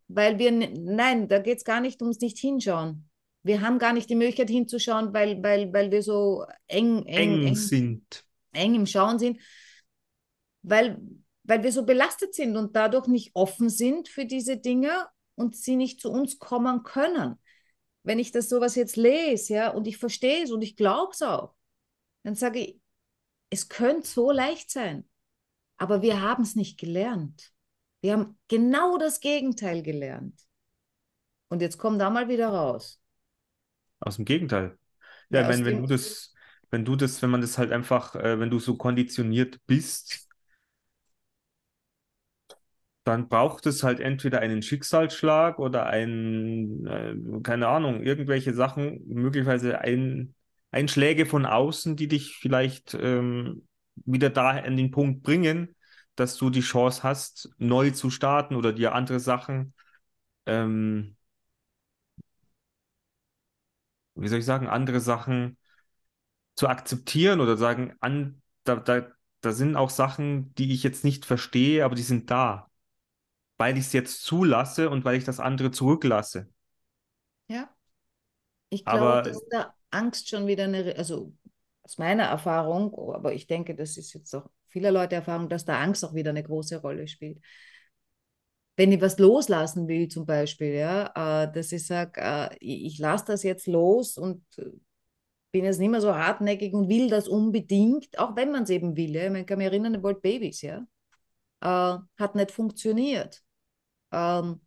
Speaker 2: Weil wir, nein, da geht es gar nicht ums nicht hinschauen. Wir haben gar nicht die Möglichkeit hinzuschauen, weil, weil, weil wir so eng, eng, eng, eng
Speaker 1: sind.
Speaker 2: Eng im Schauen sind. Weil weil wir so belastet sind und dadurch nicht offen sind für diese Dinge und sie nicht zu uns kommen können. Wenn ich das sowas jetzt lese, ja, und ich verstehe es und ich glaube es auch, dann sage ich, es könnte so leicht sein, aber wir haben es nicht gelernt. Wir haben genau das Gegenteil gelernt. Und jetzt komm da mal wieder raus.
Speaker 1: Aus dem Gegenteil. Ja, ja wenn, wenn du das, wenn du das, wenn man das halt einfach, äh, wenn du so konditioniert bist, dann braucht es halt entweder einen Schicksalsschlag oder ein, äh, keine Ahnung, irgendwelche Sachen, möglicherweise ein, Einschläge von außen, die dich vielleicht ähm, wieder da an den Punkt bringen, dass du die Chance hast, neu zu starten oder dir andere Sachen, ähm, wie soll ich sagen, andere Sachen zu akzeptieren oder sagen, an, da, da, da sind auch Sachen, die ich jetzt nicht verstehe, aber die sind da weil ich es jetzt zulasse und weil ich das andere zurücklasse.
Speaker 2: Ja. Ich glaube, dass da Angst schon wieder eine, also aus meiner Erfahrung, aber ich denke, das ist jetzt auch vieler Leute Erfahrung, dass da Angst auch wieder eine große Rolle spielt. Wenn ich was loslassen will, zum Beispiel, ja, äh, dass ich sage, äh, ich lasse das jetzt los und äh, bin jetzt nicht mehr so hartnäckig und will das unbedingt, auch wenn man es eben will. Ja. Ich, kann mich erinnern, ich wollte Babys, ja. hat nicht funktioniert. Ähm,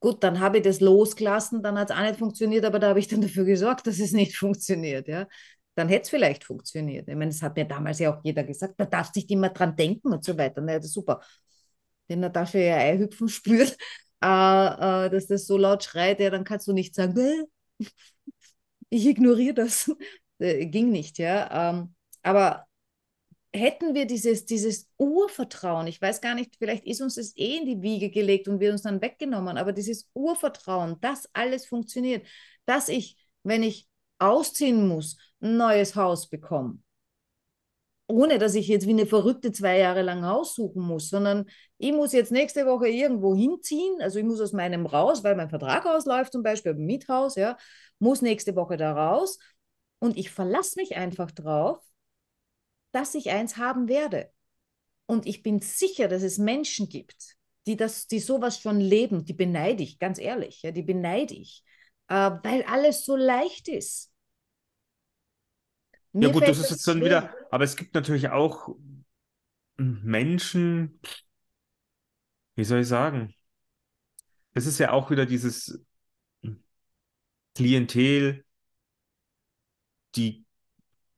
Speaker 2: gut, dann habe ich das losgelassen, dann hat es auch nicht funktioniert, aber da habe ich dann dafür gesorgt, dass es nicht funktioniert, ja. Dann hätte es vielleicht funktioniert. Ich meine, das hat mir damals ja auch jeder gesagt, da darfst du nicht immer dran denken und so weiter. Na ne, ja, das ist super. Wenn Natascha dafür ja hüpfen spürt, äh, äh, dass das so laut schreit, ja, dann kannst du nicht sagen, ich ignoriere das. äh, ging nicht, ja. Ähm, aber hätten wir dieses, dieses Urvertrauen, ich weiß gar nicht, vielleicht ist uns das eh in die Wiege gelegt und wird uns dann weggenommen, aber dieses Urvertrauen, dass alles funktioniert, dass ich, wenn ich ausziehen muss, ein neues Haus bekomme. Ohne dass ich jetzt wie eine Verrückte zwei Jahre lang Haus suchen muss, sondern ich muss jetzt nächste Woche irgendwo hinziehen. Also ich muss aus meinem raus, weil mein Vertrag ausläuft, zum Beispiel im Miethaus, ja, muss nächste Woche da raus. Und ich verlasse mich einfach drauf, dass ich eins haben werde. Und ich bin sicher, dass es Menschen gibt, die, das, die sowas schon leben, die beneide ich, ganz ehrlich, ja, die beneide ich, äh, weil alles so leicht ist. Mir ja gut, das ist jetzt dann wieder,
Speaker 1: aber es gibt natürlich auch Menschen, wie soll ich sagen, es ist ja auch wieder dieses Klientel, die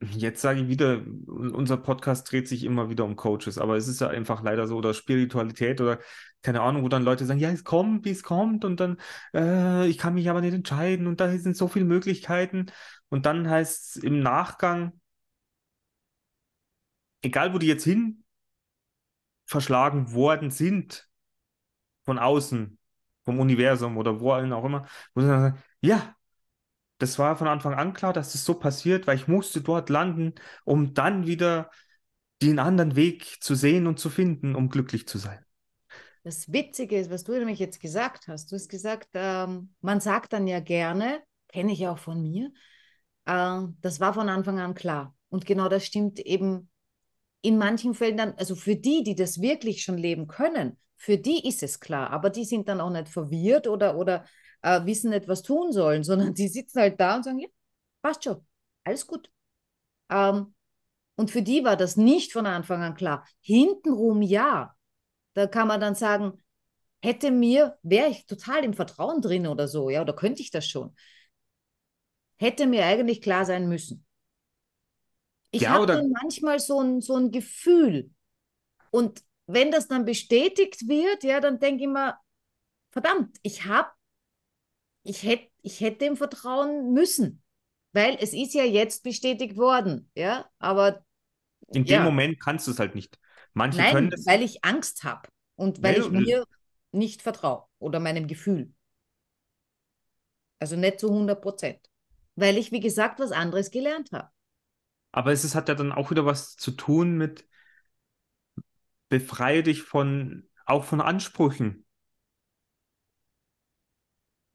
Speaker 1: Jetzt sage ich wieder, unser Podcast dreht sich immer wieder um Coaches, aber es ist ja einfach leider so, oder Spiritualität oder keine Ahnung, wo dann Leute sagen, ja, es kommt, wie es kommt, und dann, äh, ich kann mich aber nicht entscheiden und da sind so viele Möglichkeiten. Und dann heißt es im Nachgang, egal wo die jetzt hin verschlagen worden sind, von außen, vom Universum oder wo allen auch immer, wo sie dann sagen, ja, das war von Anfang an klar, dass das so passiert, weil ich musste dort landen, um dann wieder den anderen Weg zu sehen und zu finden, um glücklich zu sein.
Speaker 2: Das Witzige ist, was du nämlich jetzt gesagt hast. Du hast gesagt, ähm, man sagt dann ja gerne, kenne ich auch von mir, äh, das war von Anfang an klar. Und genau das stimmt eben in manchen Fällen dann, also für die, die das wirklich schon leben können, für die ist es klar, aber die sind dann auch nicht verwirrt oder, oder äh, wissen nicht, was tun sollen, sondern die sitzen halt da und sagen, ja, passt schon, alles gut. Ähm, und für die war das nicht von Anfang an klar. Hintenrum ja. Da kann man dann sagen, hätte mir, wäre ich total im Vertrauen drin oder so, ja, oder könnte ich das schon. Hätte mir eigentlich klar sein müssen. Ich ja, habe manchmal so ein, so ein Gefühl. Und wenn das dann bestätigt wird, ja, dann denke ich mir, verdammt, ich habe ich hätte ich hätte ihm vertrauen müssen, weil es ist ja jetzt bestätigt worden, ja, aber in dem ja. Moment
Speaker 1: kannst du es halt nicht. Manche Nein, können das...
Speaker 2: weil ich Angst habe und weil nee, ich mir nee. nicht vertraue oder meinem Gefühl. Also nicht zu 100 Prozent, weil ich, wie gesagt, was anderes gelernt habe.
Speaker 1: Aber es ist, hat ja dann auch wieder was zu tun mit befreie dich von, auch von Ansprüchen.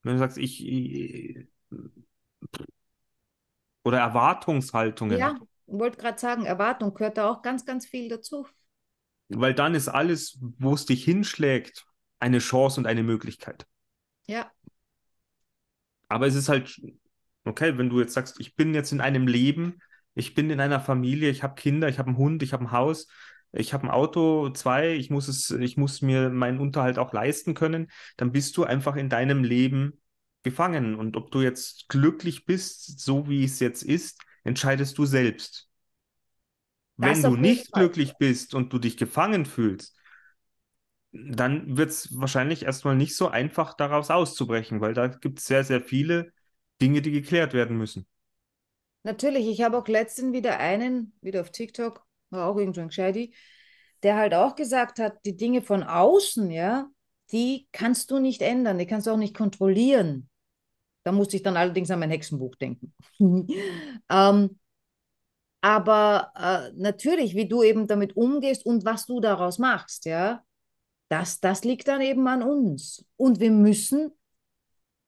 Speaker 1: Wenn du sagst, ich. Äh, oder Erwartungshaltungen. Ja,
Speaker 2: wollte gerade sagen, Erwartung gehört da auch ganz, ganz viel dazu.
Speaker 1: Weil dann ist alles, wo es dich hinschlägt, eine Chance und eine Möglichkeit. Ja. Aber es ist halt, okay, wenn du jetzt sagst, ich bin jetzt in einem Leben, ich bin in einer Familie, ich habe Kinder, ich habe einen Hund, ich habe ein Haus, ich habe ein Auto, zwei, ich muss es, ich muss mir meinen Unterhalt auch leisten können, dann bist du einfach in deinem Leben gefangen. Und ob du jetzt glücklich bist, so wie es jetzt ist, entscheidest du selbst. Das Wenn du nicht Fall. glücklich bist und du dich gefangen fühlst, dann wird es wahrscheinlich erstmal nicht so einfach, daraus auszubrechen, weil da gibt es sehr, sehr viele Dinge, die geklärt werden müssen.
Speaker 2: Natürlich, ich habe auch letztens wieder einen, wieder auf TikTok, war auch irgendein Gescheidi, der halt auch gesagt hat, die Dinge von außen, ja, die kannst du nicht ändern, die kannst du auch nicht kontrollieren. Da musste ich dann allerdings an mein Hexenbuch denken. ähm, aber äh, natürlich, wie du eben damit umgehst und was du daraus machst, ja, das, das liegt dann eben an uns. Und wir müssen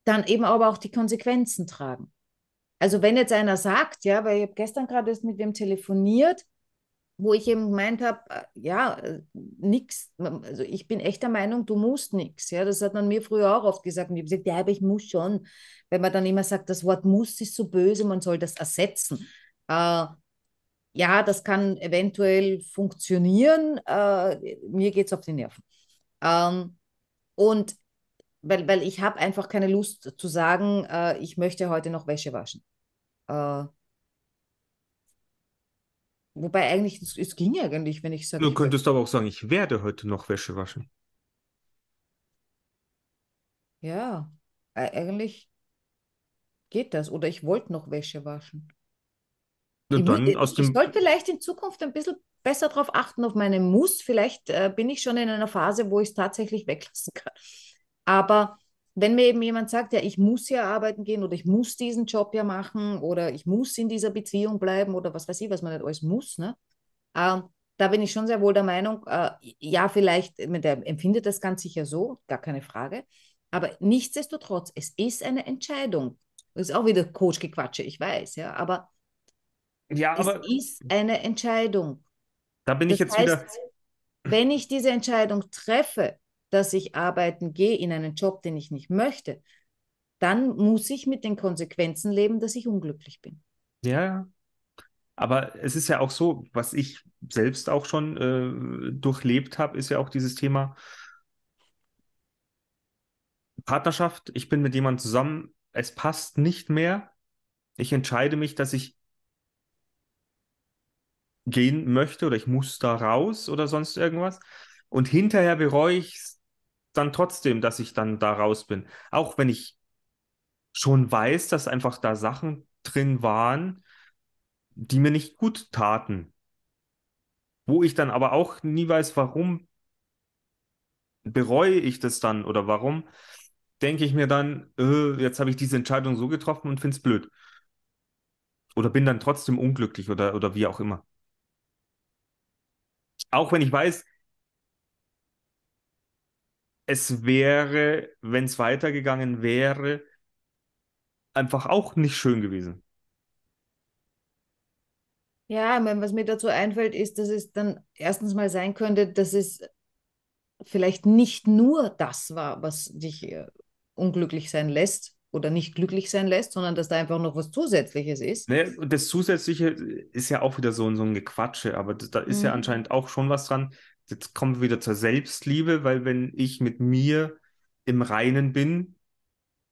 Speaker 2: dann eben aber auch die Konsequenzen tragen. Also wenn jetzt einer sagt, ja, weil ich habe gestern gerade erst mit wem telefoniert, wo ich eben gemeint habe, äh, ja, äh, nix, also ich bin echt der Meinung, du musst nichts. Ja, das hat man mir früher auch oft gesagt. Und ich habe gesagt, ja, aber ich muss schon. Wenn man dann immer sagt, das Wort muss ist so böse, man soll das ersetzen. Äh, ja, das kann eventuell funktionieren. Äh, mir geht es auf die Nerven. Ähm, und weil, weil ich habe einfach keine Lust zu sagen, äh, ich möchte heute noch Wäsche waschen. Äh, Wobei eigentlich, es, es ging eigentlich, wenn ich sage. Du
Speaker 1: könntest aber auch sagen, ich werde heute noch Wäsche waschen.
Speaker 2: Ja, e-, eigentlich geht das. Oder ich wollte noch Wäsche waschen.
Speaker 1: Und ich, aus dem... ich
Speaker 2: sollte vielleicht in Zukunft ein bisschen besser darauf achten, auf meine Muss. Vielleicht äh, bin ich schon in einer Phase, wo ich es tatsächlich weglassen kann. Aber wenn mir eben jemand sagt, ja, ich muss ja arbeiten gehen oder ich muss diesen Job ja machen oder ich muss in dieser Beziehung bleiben oder was weiß ich, was man nicht alles muss, ne? Ähm, da bin ich schon sehr wohl der Meinung, äh, ja, vielleicht, der empfindet das ganz sicher so, gar keine Frage. Aber nichtsdestotrotz, es ist eine Entscheidung. Das ist auch wieder Coach-Gequatsche, ich weiß, ja, aber, ja, aber es ist eine Entscheidung.
Speaker 1: Da bin das ich jetzt heißt, wieder.
Speaker 2: Wenn ich diese Entscheidung treffe, dass ich arbeiten gehe in einen Job, den ich nicht möchte, dann muss ich mit den Konsequenzen leben, dass ich unglücklich bin.
Speaker 1: Ja, aber es ist ja auch so, was ich selbst auch schon äh, durchlebt habe, ist ja auch dieses Thema Partnerschaft. Ich bin mit jemandem zusammen, es passt nicht mehr. Ich entscheide mich, dass ich gehen möchte oder ich muss da raus oder sonst irgendwas. Und hinterher bereue ich es dann trotzdem, dass ich dann da raus bin. Auch wenn ich schon weiß, dass einfach da Sachen drin waren, die mir nicht gut taten. Wo ich dann aber auch nie weiß, warum bereue ich das dann oder warum denke ich mir dann, äh, jetzt habe ich diese Entscheidung so getroffen und finde es blöd. Oder bin dann trotzdem unglücklich oder, oder wie auch immer. Auch wenn ich weiß, es wäre, wenn es weitergegangen wäre, einfach auch nicht schön gewesen.
Speaker 2: Ja, ich was mir dazu einfällt, ist, dass es dann erstens mal sein könnte, dass es vielleicht nicht nur das war, was dich äh, unglücklich sein lässt oder nicht glücklich sein lässt, sondern dass da einfach noch was Zusätzliches ist.
Speaker 1: Naja, ne, das Zusätzliche ist ja auch wieder so, so ein Gequatsche, aber da ist mhm. ja anscheinend auch schon was dran, jetzt kommen wir wieder zur Selbstliebe, weil wenn ich mit mir im Reinen bin,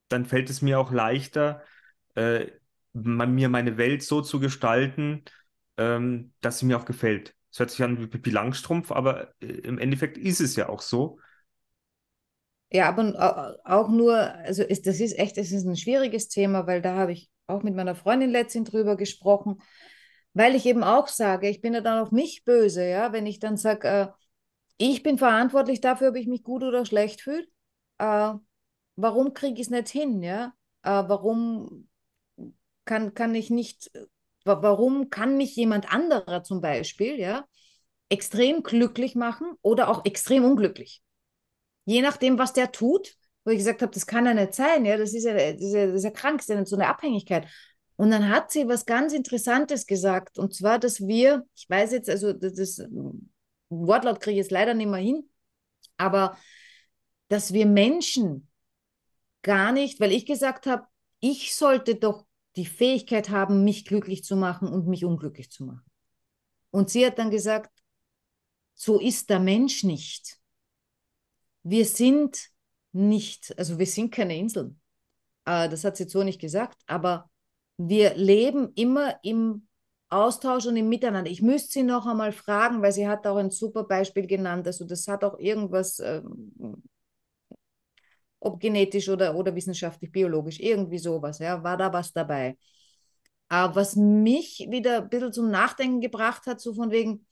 Speaker 1: dann fällt es mir auch leichter, äh, mir meine Welt so zu gestalten, ähm, dass sie mir auch gefällt. Es hört sich an wie Pippi Langstrumpf, aber äh, im Endeffekt ist es ja auch so.
Speaker 2: Ja, aber auch nur, also ist, das ist echt, es ist ein schwieriges Thema, weil da habe ich auch mit meiner Freundin letztens drüber gesprochen, weil ich eben auch sage, ich bin ja dann auf mich böse, ja, wenn ich dann sage, äh, ich bin verantwortlich dafür, ob ich mich gut oder schlecht fühle. Äh, warum kriege ich es nicht hin? Ja? Äh, warum kann, kann ich nicht, äh, warum kann mich jemand anderer zum Beispiel ja, extrem glücklich machen oder auch extrem unglücklich? Je nachdem, was der tut, wo ich gesagt habe, das kann ja nicht sein, ja, das ist ja, das ist ja, das ist ja krank, das ist ja so eine Abhängigkeit. Und dann hat sie was ganz Interessantes gesagt, und zwar, dass wir, ich weiß jetzt, also das Wortlaut kriege ich es leider nicht mehr hin, aber dass wir Menschen gar nicht, weil ich gesagt habe, ich sollte doch die Fähigkeit haben, mich glücklich zu machen und mich unglücklich zu machen. Und sie hat dann gesagt, so ist der Mensch nicht. Wir sind nicht, also wir sind keine Inseln. Äh, das hat sie so nicht gesagt, aber wir leben immer im Austausch und im Miteinander. Ich müsste sie noch einmal fragen, weil sie hat auch ein super Beispiel genannt. Also das hat auch irgendwas, ähm, ob genetisch oder, oder wissenschaftlich, biologisch, irgendwie sowas, ja, war da was dabei. Aber was mich wieder ein bisschen zum Nachdenken gebracht hat, so von wegen,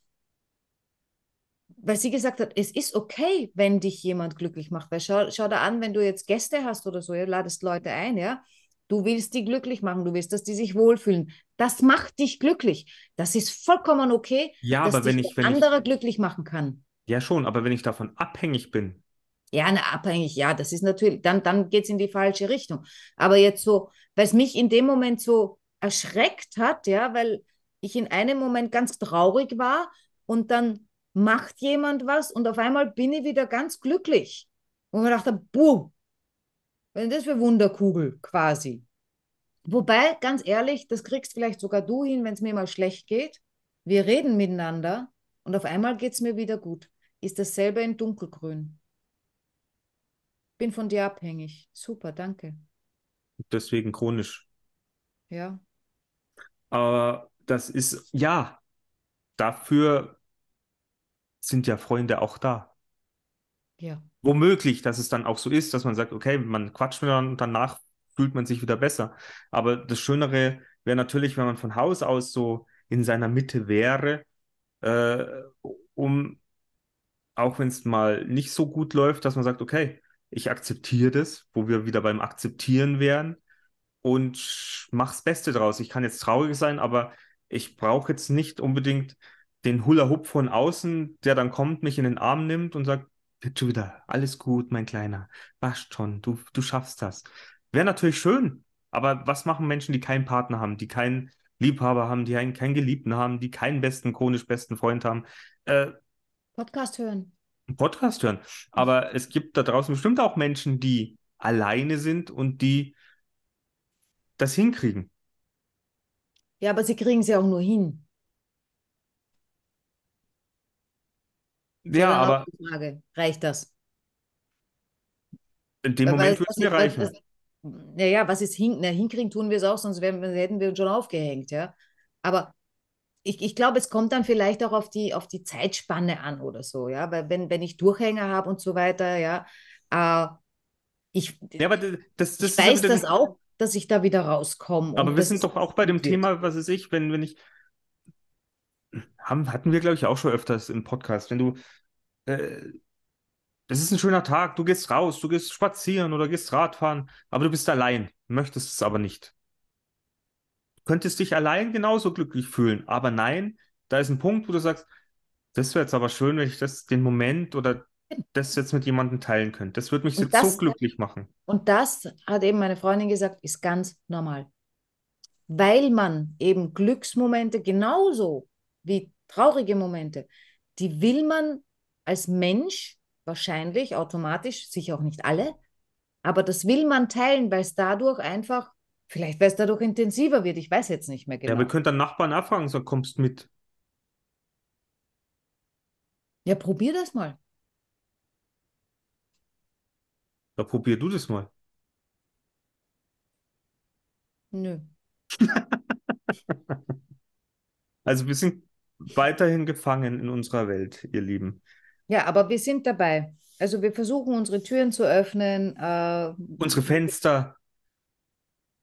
Speaker 2: weil sie gesagt hat, es ist okay, wenn dich jemand glücklich macht. Weil schau, schau da an, wenn du jetzt Gäste hast oder so, ja, ladest Leute ein, ja, du willst die glücklich machen, du willst, dass die sich wohlfühlen. Das macht dich glücklich. Das ist vollkommen okay, ja, dass aber wenn ich, wenn andere ich, glücklich machen kann.
Speaker 1: Ja, schon, aber wenn ich davon abhängig bin.
Speaker 2: Ja, na, abhängig, ja, das ist natürlich, dann, dann geht es in die falsche Richtung. Aber jetzt so, weil es mich in dem Moment so erschreckt hat, ja, weil ich in einem Moment ganz traurig war und dann macht jemand was und auf einmal bin ich wieder ganz glücklich. Und man dachte, buh, wenn das für Wunderkugel quasi. Wobei, ganz ehrlich, das kriegst vielleicht sogar du hin, wenn es mir mal schlecht geht. Wir reden miteinander und auf einmal geht es mir wieder gut. Ist dasselbe in dunkelgrün. Bin von dir abhängig. Super, danke.
Speaker 1: Deswegen chronisch. Ja. Aber das ist, ja, dafür sind ja Freunde auch da. Ja. Womöglich, dass es dann auch so ist, dass man sagt, okay, man quatscht miteinander und danach fühlt man sich wieder besser. Aber das Schönere wäre natürlich, wenn man von Haus aus so in seiner Mitte wäre, äh, um, auch wenn es mal nicht so gut läuft, dass man sagt, okay, ich akzeptiere das, wo wir wieder beim Akzeptieren wären und mach's Beste draus. Ich kann jetzt traurig sein, aber ich brauche jetzt nicht unbedingt den Hula-Hoop von außen, der dann kommt, mich in den Arm nimmt und sagt, bitte wieder, alles gut, mein Kleiner, wasch schon, du, du schaffst das. Wäre natürlich schön, aber was machen Menschen, die keinen Partner haben, die keinen Liebhaber haben, die einen, keinen Geliebten haben, die keinen besten, chronisch besten Freund haben? Äh,
Speaker 2: Podcast hören.
Speaker 1: Podcast hören. Aber es gibt da draußen bestimmt auch Menschen, die alleine sind und die das hinkriegen.
Speaker 2: Ja, aber sie kriegen es ja auch nur hin.
Speaker 1: Ja, genau aber.
Speaker 2: Frage. Reicht das?
Speaker 1: In dem Moment würde es mir reichen. Das,
Speaker 2: naja, was ist hin, na, hinkriegen tun wir es auch, sonst wären, hätten wir uns schon aufgehängt, ja. Aber ich, ich glaube, es kommt dann vielleicht auch auf die, auf die Zeitspanne an oder so, ja, weil wenn, wenn ich Durchhänger habe und so weiter, ja, äh, ich, ja,
Speaker 1: aber das, das ich weiß aber das
Speaker 2: auch, dass ich da wieder rauskomme. Aber wir sind
Speaker 1: doch auch bei dem geht. Thema, was weiß ich, wenn, wenn ich, haben, hatten wir, glaube ich, auch schon öfters im Podcast, wenn du, äh, das ist ein schöner Tag, du gehst raus, du gehst spazieren oder gehst Radfahren, aber du bist allein, möchtest es aber nicht. Du könntest dich allein genauso glücklich fühlen, aber nein, da ist ein Punkt, wo du sagst, das wäre jetzt aber schön, wenn ich das den Moment oder das jetzt mit jemandem teilen könnte. Das würde mich jetzt das, so glücklich machen.
Speaker 2: Und das hat eben meine Freundin gesagt, ist ganz normal. Weil man eben Glücksmomente genauso wie traurige Momente, die will man als Mensch wahrscheinlich automatisch, sicher auch nicht alle, aber das will man teilen, weil es dadurch einfach, vielleicht weil es dadurch intensiver wird, ich weiß jetzt nicht mehr genau. Ja, wir genau.
Speaker 1: können dann Nachbarn abfragen, so kommst mit.
Speaker 2: Ja, probier das mal.
Speaker 1: Ja, probier du das mal.
Speaker 2: Nö.
Speaker 1: also wir sind weiterhin gefangen in unserer Welt, ihr Lieben.
Speaker 2: Ja, aber wir sind dabei. Also wir versuchen unsere Türen zu öffnen. Äh,
Speaker 1: unsere Fenster.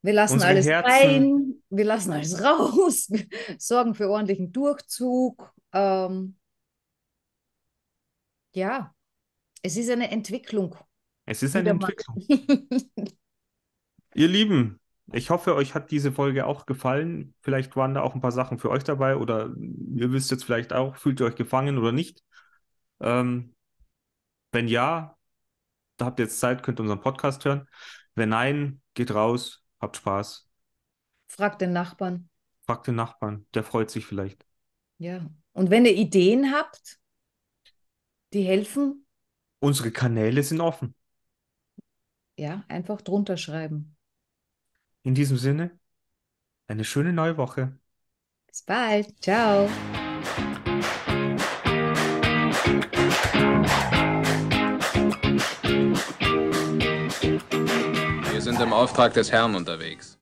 Speaker 2: Wir lassen alles Herzen. rein, wir lassen alles raus, wir sorgen für ordentlichen Durchzug. Ähm, ja, es ist eine Entwicklung.
Speaker 1: Es ist eine Entwicklung. Ihr Lieben, ich hoffe, euch hat diese Folge auch gefallen. Vielleicht waren da auch ein paar Sachen für euch dabei oder ihr wisst jetzt vielleicht auch, fühlt ihr euch gefangen oder nicht. Ähm, wenn ja, da habt ihr jetzt Zeit, könnt unseren Podcast hören. Wenn nein, geht raus, habt Spaß.
Speaker 2: Fragt den Nachbarn.
Speaker 1: Fragt den Nachbarn, der freut sich vielleicht.
Speaker 2: Ja. Und wenn ihr Ideen habt, die helfen.
Speaker 1: Unsere Kanäle sind offen.
Speaker 2: Ja, einfach drunter schreiben.
Speaker 1: In diesem Sinne, eine schöne neue Woche.
Speaker 2: Bis bald. Ciao. im Auftrag des Herrn unterwegs.